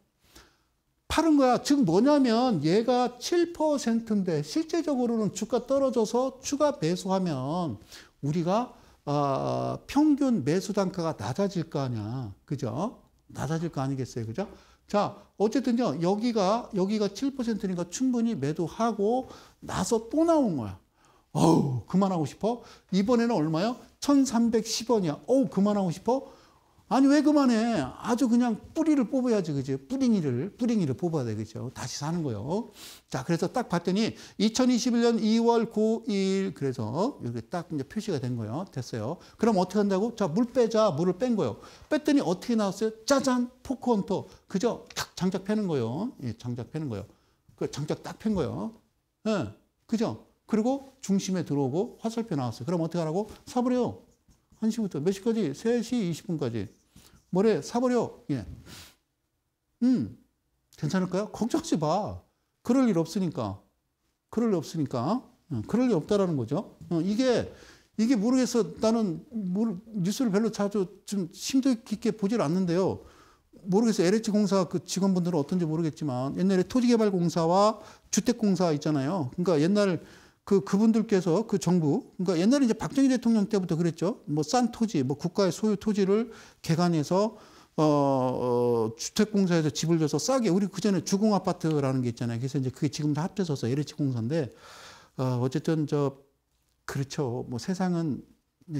팔은 거야. 즉 뭐냐면 얘가 7%인데 실제적으로는 주가 떨어져서 추가 배수하면 우리가 아, 아, 평균 매수 단가가 낮아질 거 아니야. 그죠? 낮아질 거 아니겠어요. 그죠? 자, 어쨌든요, 여기가, 여기가 7%니까 충분히 매도하고 나서 또 나온 거야. 어우, 그만하고 싶어? 이번에는 얼마요? 1310원이야. 어우, 그만하고 싶어? 아니 왜 그만해? 아주 그냥 뿌리를 뽑아야지 그죠? 뿌링이를 뿌링이를 뽑아야 되겠죠. 다시 사는 거요. 자 그래서 딱 봤더니 2021년 2월 9일 그래서 이렇게 딱 이제 표시가 된 거예요. 됐어요. 그럼 어떻게 한다고? 자물 빼자 물을 뺀 거예요. 뺐더니 어떻게 나왔어요? 짜잔 포크 헌터 그죠? 탁 장작 펴는 거요. 예, 장작 펴는 거요. 그 장작 딱팬 거요. 예, 그죠? 그리고 중심에 들어오고 화살표 나왔어요. 그럼 어떻게 하라고? 사버려요. 1시부터 몇 시까지? 3시 20분까지. 뭐래? 사버려. 예. 음, 괜찮을까요? 걱정하지 마. 그럴 일 없으니까. 그럴 일 없으니까. 어, 그럴 일 없다라는 거죠. 어, 이게, 이게 모르겠어. 나는 모르, 뉴스를 별로 자주 좀 심도 깊게 보질 않는데요. 모르겠어 LH공사 그 직원분들은 어떤지 모르겠지만 옛날에 토지개발공사와 주택공사 있잖아요. 그러니까 옛날 그 그분들께서 그 정부 그러니까 옛날에 이제 박정희 대통령 때부터 그랬죠. 뭐 싼 토지, 뭐 국가의 소유 토지를 개간해서 어, 어 주택공사에서 집을 줘서 싸게 우리 그 전에 주공 아파트라는 게 있잖아요. 그래서 이제 그게 지금 다 합쳐서서 LH 공사인데 어, 어쨌든 저 그렇죠. 뭐 세상은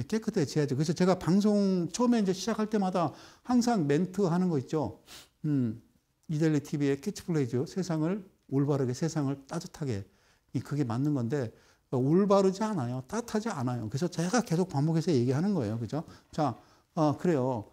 깨끗해져야죠. 그래서 제가 방송 처음에 이제 시작할 때마다 항상 멘트 하는 거 있죠. 음, 이델리 TV의 캐치플레이죠. 세상을 올바르게 세상을 따뜻하게 그게 맞는 건데 어, 올바르지 않아요. 따뜻하지 않아요. 그래서 제가 계속 반복해서 얘기하는 거예요. 그죠? 자, 어, 그래요.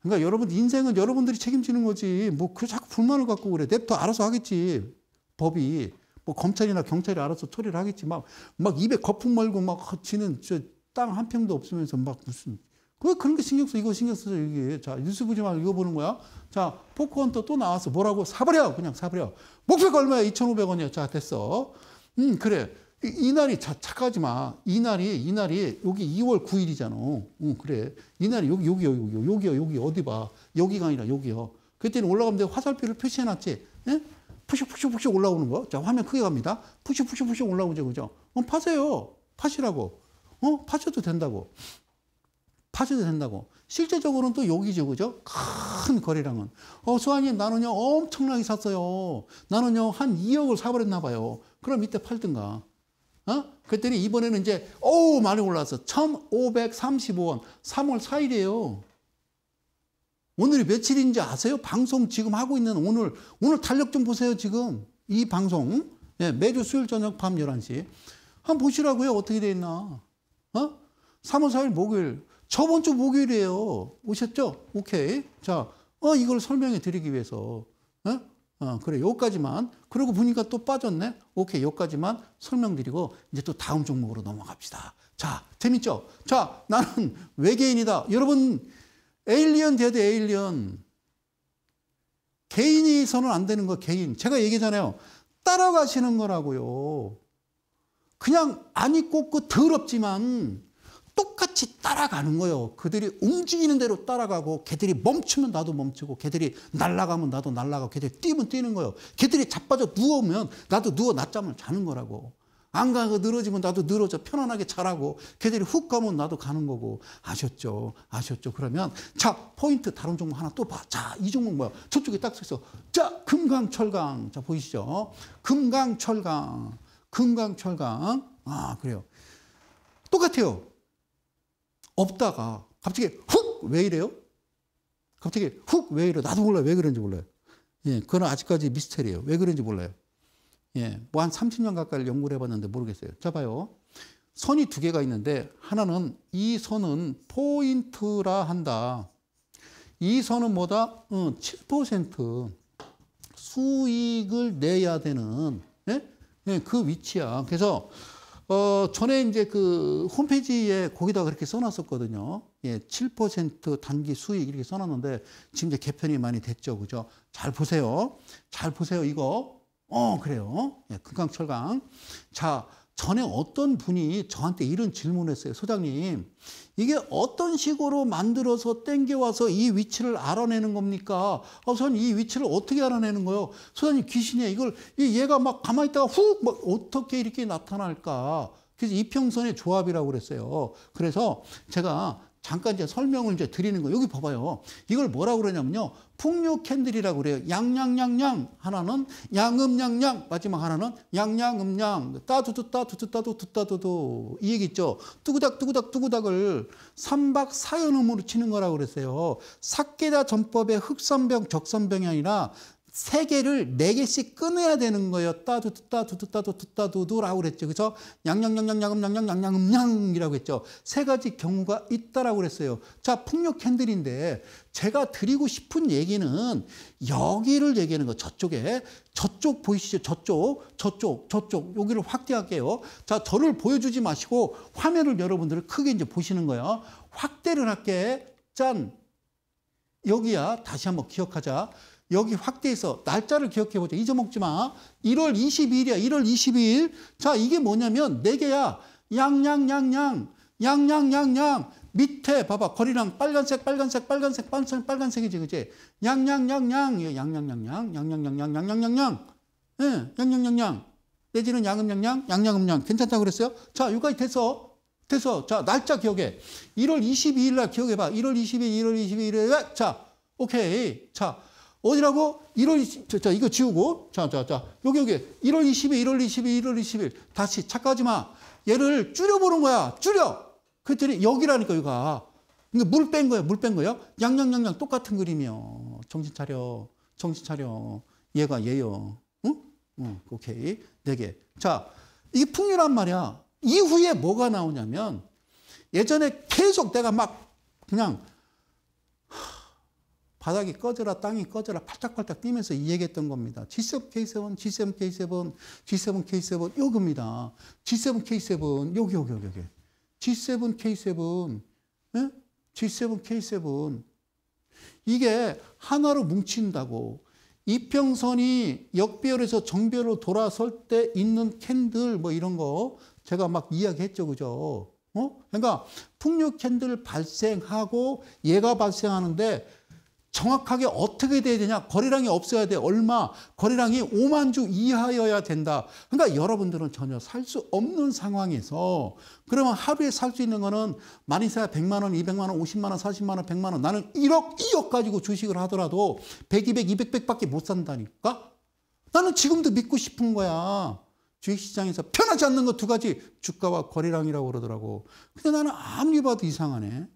그러니까 여러분 인생은 여러분들이 책임지는 거지. 뭐 그 자꾸 불만을 갖고 그래. 냅둬 알아서 하겠지. 법이 뭐 검찰이나 경찰이 알아서 처리를 하겠지. 막막 입에 거품 말고 막 지는 저 땅 한 평도 없으면서 막 무슨 그 그런 게 신경 써. 이거 신경 써서 여기. 자, 뉴스 보지 말고 이거 보는 거야. 자, 포크헌터 또나와서 뭐라고? 사버려. 그냥 사버려. 목표가 얼마야? 2,500원이야. 자, 됐어. 음, 그래. 이날이 자, 착하지 마. 이날이, 이날이, 여기 2월 9일이잖아. 응, 그래. 이날이 여기, 여기 여기 여기 여기요, 여기, 어디 봐. 여기가 아니라 여기요. 그때는 올라가면 내가 화살표를 표시해놨지. 예? 푸시, 푸시, 푸시 올라오는 거. 자, 화면 크게 갑니다. 푸시, 푸시, 푸시 올라오죠, 그죠? 어, 파세요. 파시라고. 어, 파셔도 된다고. 파셔도 된다고. 실제적으로는 또 여기죠, 그죠? 큰 거래량은. 어, 수아님, 나는요, 엄청나게 샀어요. 나는요, 한 2억을 사버렸나봐요. 그럼 이때 팔든가. 어? 그랬더니 이번에는 이제 어우 많이 올라서 1535원 3월 4일이에요. 오늘이 며칠인지 아세요? 방송 지금 하고 있는 오늘 오늘 탄력좀 보세요 지금 이 방송 예, 매주 수요일 저녁 밤 11시 한번 보시라고요 어떻게 돼 있나 어? 3월 4일 목요일 저번 주 목요일이에요 오셨죠? 오케이 자 어, 이걸 설명해 드리기 위해서 어? 어, 그래, 여기까지만. 그러고 보니까 또 빠졌네? 오케이, 여기까지만 설명드리고, 이제 또 다음 종목으로 넘어갑시다. 자, 재밌죠? 자, 나는 외계인이다. 여러분, 에일리언 대대 에일리언. 개인이서는 안 되는 거, 개인. 제가 얘기잖아요. 따라가시는 거라고요. 그냥 안 입고 그 더럽지만, 똑같이 따라가는 거예요. 그들이 움직이는 대로 따라가고 걔들이 멈추면 나도 멈추고 걔들이 날아가면 나도 날아가고 걔들이 뛰면 뛰는 거예요. 걔들이 자빠져 누우면 나도 누워 낮잠을 자는 거라고. 안 가고 늘어지면 나도 늘어져 편안하게 자라고 걔들이 훅 가면 나도 가는 거고 아셨죠? 아셨죠? 그러면 자 포인트 다른 종목 하나 또 봐. 자 이 종목 뭐야? 저쪽에 딱 서 있어. 자 금강철강 자 보이시죠? 금강철강 금강철강 아 그래요. 똑같아요. 없다가 갑자기 훅 왜 이래요? 갑자기 훅 왜 이래요? 나도 몰라요. 왜 그런지 몰라요. 예, 그건 아직까지 미스테리예요. 왜 그런지 몰라요. 예, 뭐 한 30년 가까이 연구를 해봤는데 모르겠어요. 자, 봐요. 선이 두 개가 있는데 하나는 이 선은 포인트라 한다. 이 선은 뭐다? 응, 어, 7% 수익을 내야 되는 예? 예, 그 위치야. 그래서 어, 전에 이제 그 홈페이지에 거기다 그렇게 써놨었거든요. 예, 7% 단기 수익 이렇게 써놨는데 지금 이제 개편이 많이 됐죠. 그죠? 잘 보세요. 잘 보세요. 이거. 어, 그래요. 예, 금강철강. 자, 전에 어떤 분이 저한테 이런 질문을 했어요. 소장님, 이게 어떤 식으로 만들어서 땡겨와서 이 위치를 알아내는 겁니까? 아, 선이 위치를 어떻게 알아내는 거예요? 소장님, 귀신이야. 이걸, 얘가 막 가만히 있다가 훅, 막 어떻게 이렇게 나타날까? 그래서 이평선의 조합이라고 그랬어요. 그래서 제가 잠깐 이제 설명을 이제 드리는 거예요. 여기 봐봐요. 이걸 뭐라고 그러냐면요. 풍류 캔들이라고 그래요. 양양양양 하나는 양음양양 마지막 하나는 양양음양 따두두따 두두따두 두따두두 이 얘기 있죠. 뚜구닥 뚜구닥 뚜구닥을 삼박 사연음으로 치는 거라고 그랬어요. 삭개다 전법의 흑선병 적선병이 아니라 세 개를 네 개씩 끊어야 되는 거예요. 따두뚜따 두뚜따 두뚜따 두두라고 그랬죠. 그래서 양양양양양음양양양양양이라고 했죠. 세 가지 경우가 있다라고 그랬어요. 자, 풍력 캔들인데 제가 드리고 싶은 얘기는 여기를 얘기하는 거 저쪽에 저쪽 보이시죠? 저쪽, 저쪽, 저쪽 여기를 확대할게요. 자, 저를 보여주지 마시고 화면을 여러분들 크게 이제 보시는 거예요. 확대를 할게. 짠. 여기야 다시 한번 기억하자. 여기 확대해서 날짜를 기억해 보자. 잊어먹지 마. 1월 22일이야. 1월 22일. 자, 이게 뭐냐면 네 개야. 양양양양. 양양양양. 밑에 봐봐. 거리랑 빨간색, 빨간색, 빨간색, 빨간색, 빨간색이지, 그치 양양양양. 양양양양. 양양양양. 양양양양. 예, 양양양양. 내지는 양음양양, 양양음양. 괜찮다고 그랬어요? 자, 여기까지 돼서 돼서 자 날짜 기억해. 1월 22일 날 기억해봐. 1월 22일, 1월 22일에 자 오케이. 자 어디라고? 1월, 자, 자, 이거 지우고. 자, 자, 자. 여기, 여기. 1월 20일, 1월 20일, 1월 20일. 다시 착하지 마. 얘를 줄여보는 거야. 줄여! 그랬더니 여기라니까, 여기가. 근데 물뺀 거야, 물 뺀 거야. 양양양양 똑같은 그림이요. 정신 차려. 정신 차려. 얘가 얘요. 응? 응, 오케이. 네 개. 자, 이 풍요란 말이야. 이후에 뭐가 나오냐면 예전에 계속 내가 막 그냥 바닥이 꺼져라, 땅이 꺼져라, 팔딱팔딱 뛰면서 이 얘기했던 겁니다. G7, K7, G7, K7, G7, K7, 요겁니다. G7, K7, 요기, 요기, 요기, 요기. G7, K7, 예? G7, K7. 이게 하나로 뭉친다고. 이평선이 역배열에서 정배열로 돌아설 때 있는 캔들 뭐 이런 거 제가 막 이야기했죠, 그죠? 어? 그러니까 풍력 캔들 발생하고 얘가 발생하는데 정확하게 어떻게 돼야 되냐? 거래량이 없어야 돼. 얼마? 거래량이 5만 주 이하여야 된다. 그러니까 여러분들은 전혀 살 수 없는 상황에서 그러면 하루에 살 수 있는 거는 많이 사야 100만 원, 200만 원, 50만 원, 40만 원, 100만 원. 나는 1억, 2억 가지고 주식을 하더라도 100, 200, 200, 백밖에못 산다니까? 나는 지금도 믿고 싶은 거야. 주식시장에서 편하지 않는 거 두 가지 주가와 거래량이라고 그러더라고. 근데 나는 아무리 봐도 이상하네.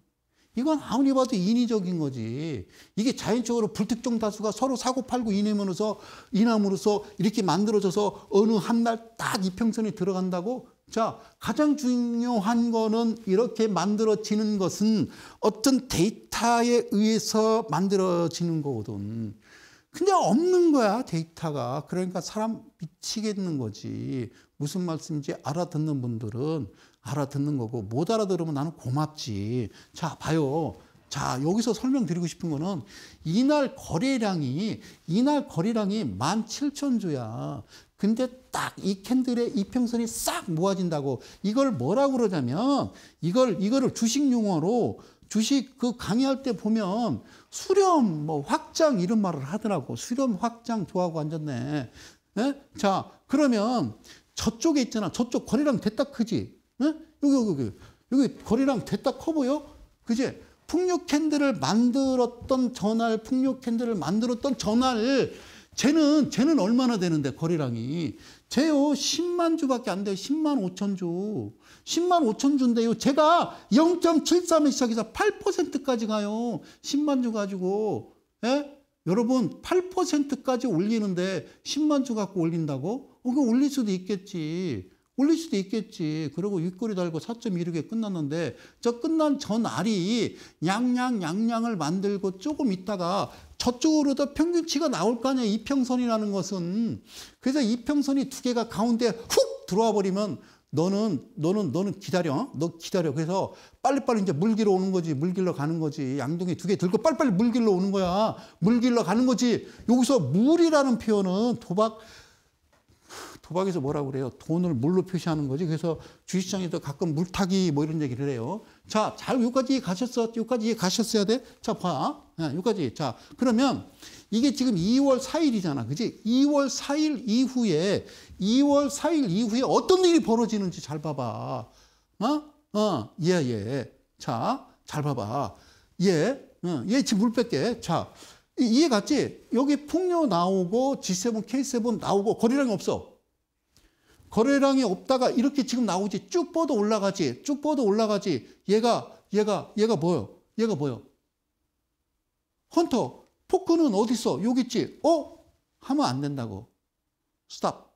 이건 아무리 봐도 인위적인 거지. 이게 자연적으로 불특정 다수가 서로 사고 팔고 인함으로서인함으로서 이렇게 만들어져서 어느 한 날 딱 이평선에 들어간다고. 자, 가장 중요한 거는 이렇게 만들어지는 것은 어떤 데이터에 의해서 만들어지는 거거든. 근데 없는 거야, 데이터가. 그러니까 사람 미치겠는 거지. 무슨 말씀인지 알아듣는 분들은 알아듣는 거고 못 알아들으면 나는 고맙지. 자, 봐요. 자, 여기서 설명드리고 싶은 거는 이날 거래량이 이날 거래량이 17,000주야. 근데 딱 이 캔들의 이평선이 싹 모아진다고 이걸 뭐라고 그러냐면 이걸 이거를 주식 용어로 주식 그 강의할 때 보면 수렴 뭐 확장 이런 말을 하더라고. 수렴 확장 좋아하고 앉았네. 네? 자, 그러면 저쪽에 있잖아. 저쪽 거래량 됐다 크지? 네? 여기, 여기, 여기. 여기 거리랑 됐다 커 보여? 그지? 풍력 캔들을 만들었던 전할, 풍력 캔들을 만들었던 전할, 쟤는, 쟤는 얼마나 되는데, 거리랑이. 쟤요, 10만 주밖에 안 돼요. 10만 5천 주. 10만 5천 주인데요. 제가 0.73에 시작해서 8%까지 가요. 10만 주 가지고. 예? 여러분, 8%까지 올리는데 10만 주 갖고 올린다고? 어, 그 올릴 수도 있겠지. 올릴 수도 있겠지. 그러고 윗꼬리 달고 4.16에 끝났는데 저 끝난 전 알이 양양 양양을 만들고 조금 있다가 저쪽으로 더 평균치가 나올 거 아니야. 이평선이라는 것은. 그래서 이평선이 두 개가 가운데 훅 들어와 버리면 너는 너는 너는 기다려. 어? 너 기다려. 그래서 빨리빨리 이제 물길로 오는 거지. 물길로 가는 거지. 양동이 두 개 들고 빨리빨리 물길로 오는 거야. 물길로 가는 거지. 여기서 물이라는 표현은 도박 도박에서 뭐라고 그래요? 돈을 물로 표시하는 거지. 그래서 주식시장에서 가끔 물타기 뭐 이런 얘기를 해요. 자, 잘 여기까지 가셨어. 여기까지 가셨어야 돼. 자, 봐. 여기까지. 예, 자, 그러면 이게 지금 2월 4일이잖아. 그지? 2월 4일 이후에, 2월 4일 이후에 어떤 일이 벌어지는지 잘 봐봐. 어? 어, 예, 예. 자, 잘 봐봐. 예, 어, 예, 지금 물 뺄게. 자, 이해 갔지? 여기 풍요 나오고 G7, K7 나오고 거리량이 없어. 거래량이 없다가 이렇게 지금 나오지 쭉 뻗어 올라가지 쭉 뻗어 올라가지 얘가 얘가 얘가 뭐요? 얘가 뭐요? 헌터 포크는 어디 있어? 여기 있지? 어? 하면 안 된다고. 스탑,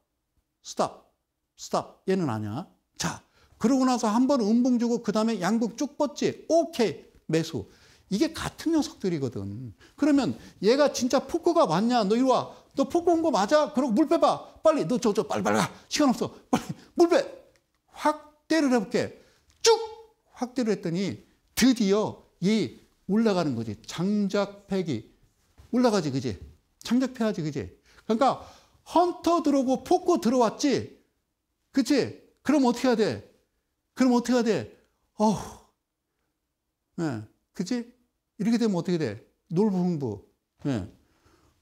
스탑, 스탑. 얘는 아니야. 자, 그러고 나서 한 번 음봉 주고 그 다음에 양봉 쭉 뻗지. 오케이, 매수. 이게 같은 녀석들이거든. 그러면 얘가 진짜 포크가 맞냐? 너 이리 와. 너 폭군 온거 맞아? 그러고물 빼봐. 빨리. 너 저, 저, 빨리, 빨리 가. 시간 없어. 빨리. 물 빼. 확대를 해볼게. 쭉! 확대를 했더니 드디어 이 올라가는 거지. 장작팩이. 올라가지, 그지? 장작패야지, 그지? 그러니까 헌터 들어오고 폭고 들어왔지? 그치? 그럼 어떻게 해야 돼? 그럼 어떻게 해야 돼? 어우. 예. 네. 그치? 이렇게 되면 어떻게 돼? 놀부 흥부. 예. 네.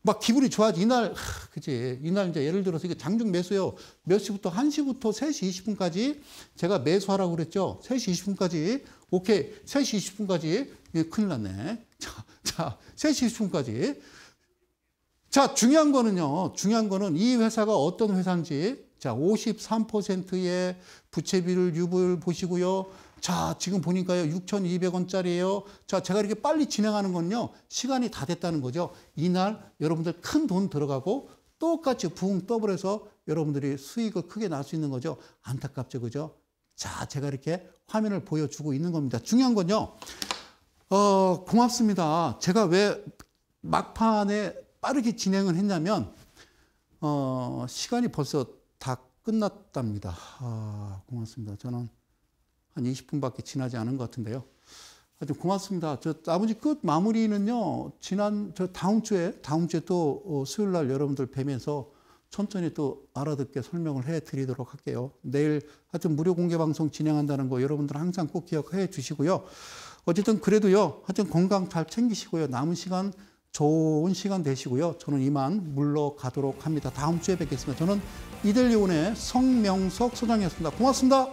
막 기분이 좋아지. 이날, 그치. 이날 이제 예를 들어서 이게 장중 매수요. 몇 시부터 1시부터 3시 20분까지 제가 매수하라고 그랬죠. 3시 20분까지. 오케이. 3시 20분까지. 예, 큰일 났네. 자, 자, 3시 20분까지. 자, 중요한 거는요. 중요한 거는 이 회사가 어떤 회사인지. 자, 53%의 부채비율 유불 보시고요. 자, 지금 보니까요. 6,200원짜리예요. 자, 제가 이렇게 빨리 진행하는 건요. 시간이 다 됐다는 거죠. 이날 여러분들 큰 돈 들어가고 똑같이 붕 떠버려서 여러분들이 수익을 크게 날 수 있는 거죠. 안타깝죠. 그죠? 자, 제가 이렇게 화면을 보여주고 있는 겁니다. 중요한 건요. 어, 고맙습니다. 제가 왜 막판에 빠르게 진행을 했냐면 어, 시간이 벌써 다 끝났답니다. 아, 고맙습니다. 저는 한 20분밖에 지나지 않은 것 같은데요. 아주 고맙습니다. 저 나머지 끝 마무리는요, 지난, 저 다음 주에, 다음 주에 또 어, 수요일 날 여러분들 뵈면서 천천히 또 알아듣게 설명을 해 드리도록 할게요. 내일 하여튼 무료 공개 방송 진행한다는 거 여러분들 항상 꼭 기억해 주시고요. 어쨌든 그래도요, 하여튼 건강 잘 챙기시고요. 남은 시간 좋은 시간 되시고요. 저는 이만 물러가도록 합니다. 다음 주에 뵙겠습니다. 저는 이델리온의 성명석 소장이었습니다. 고맙습니다.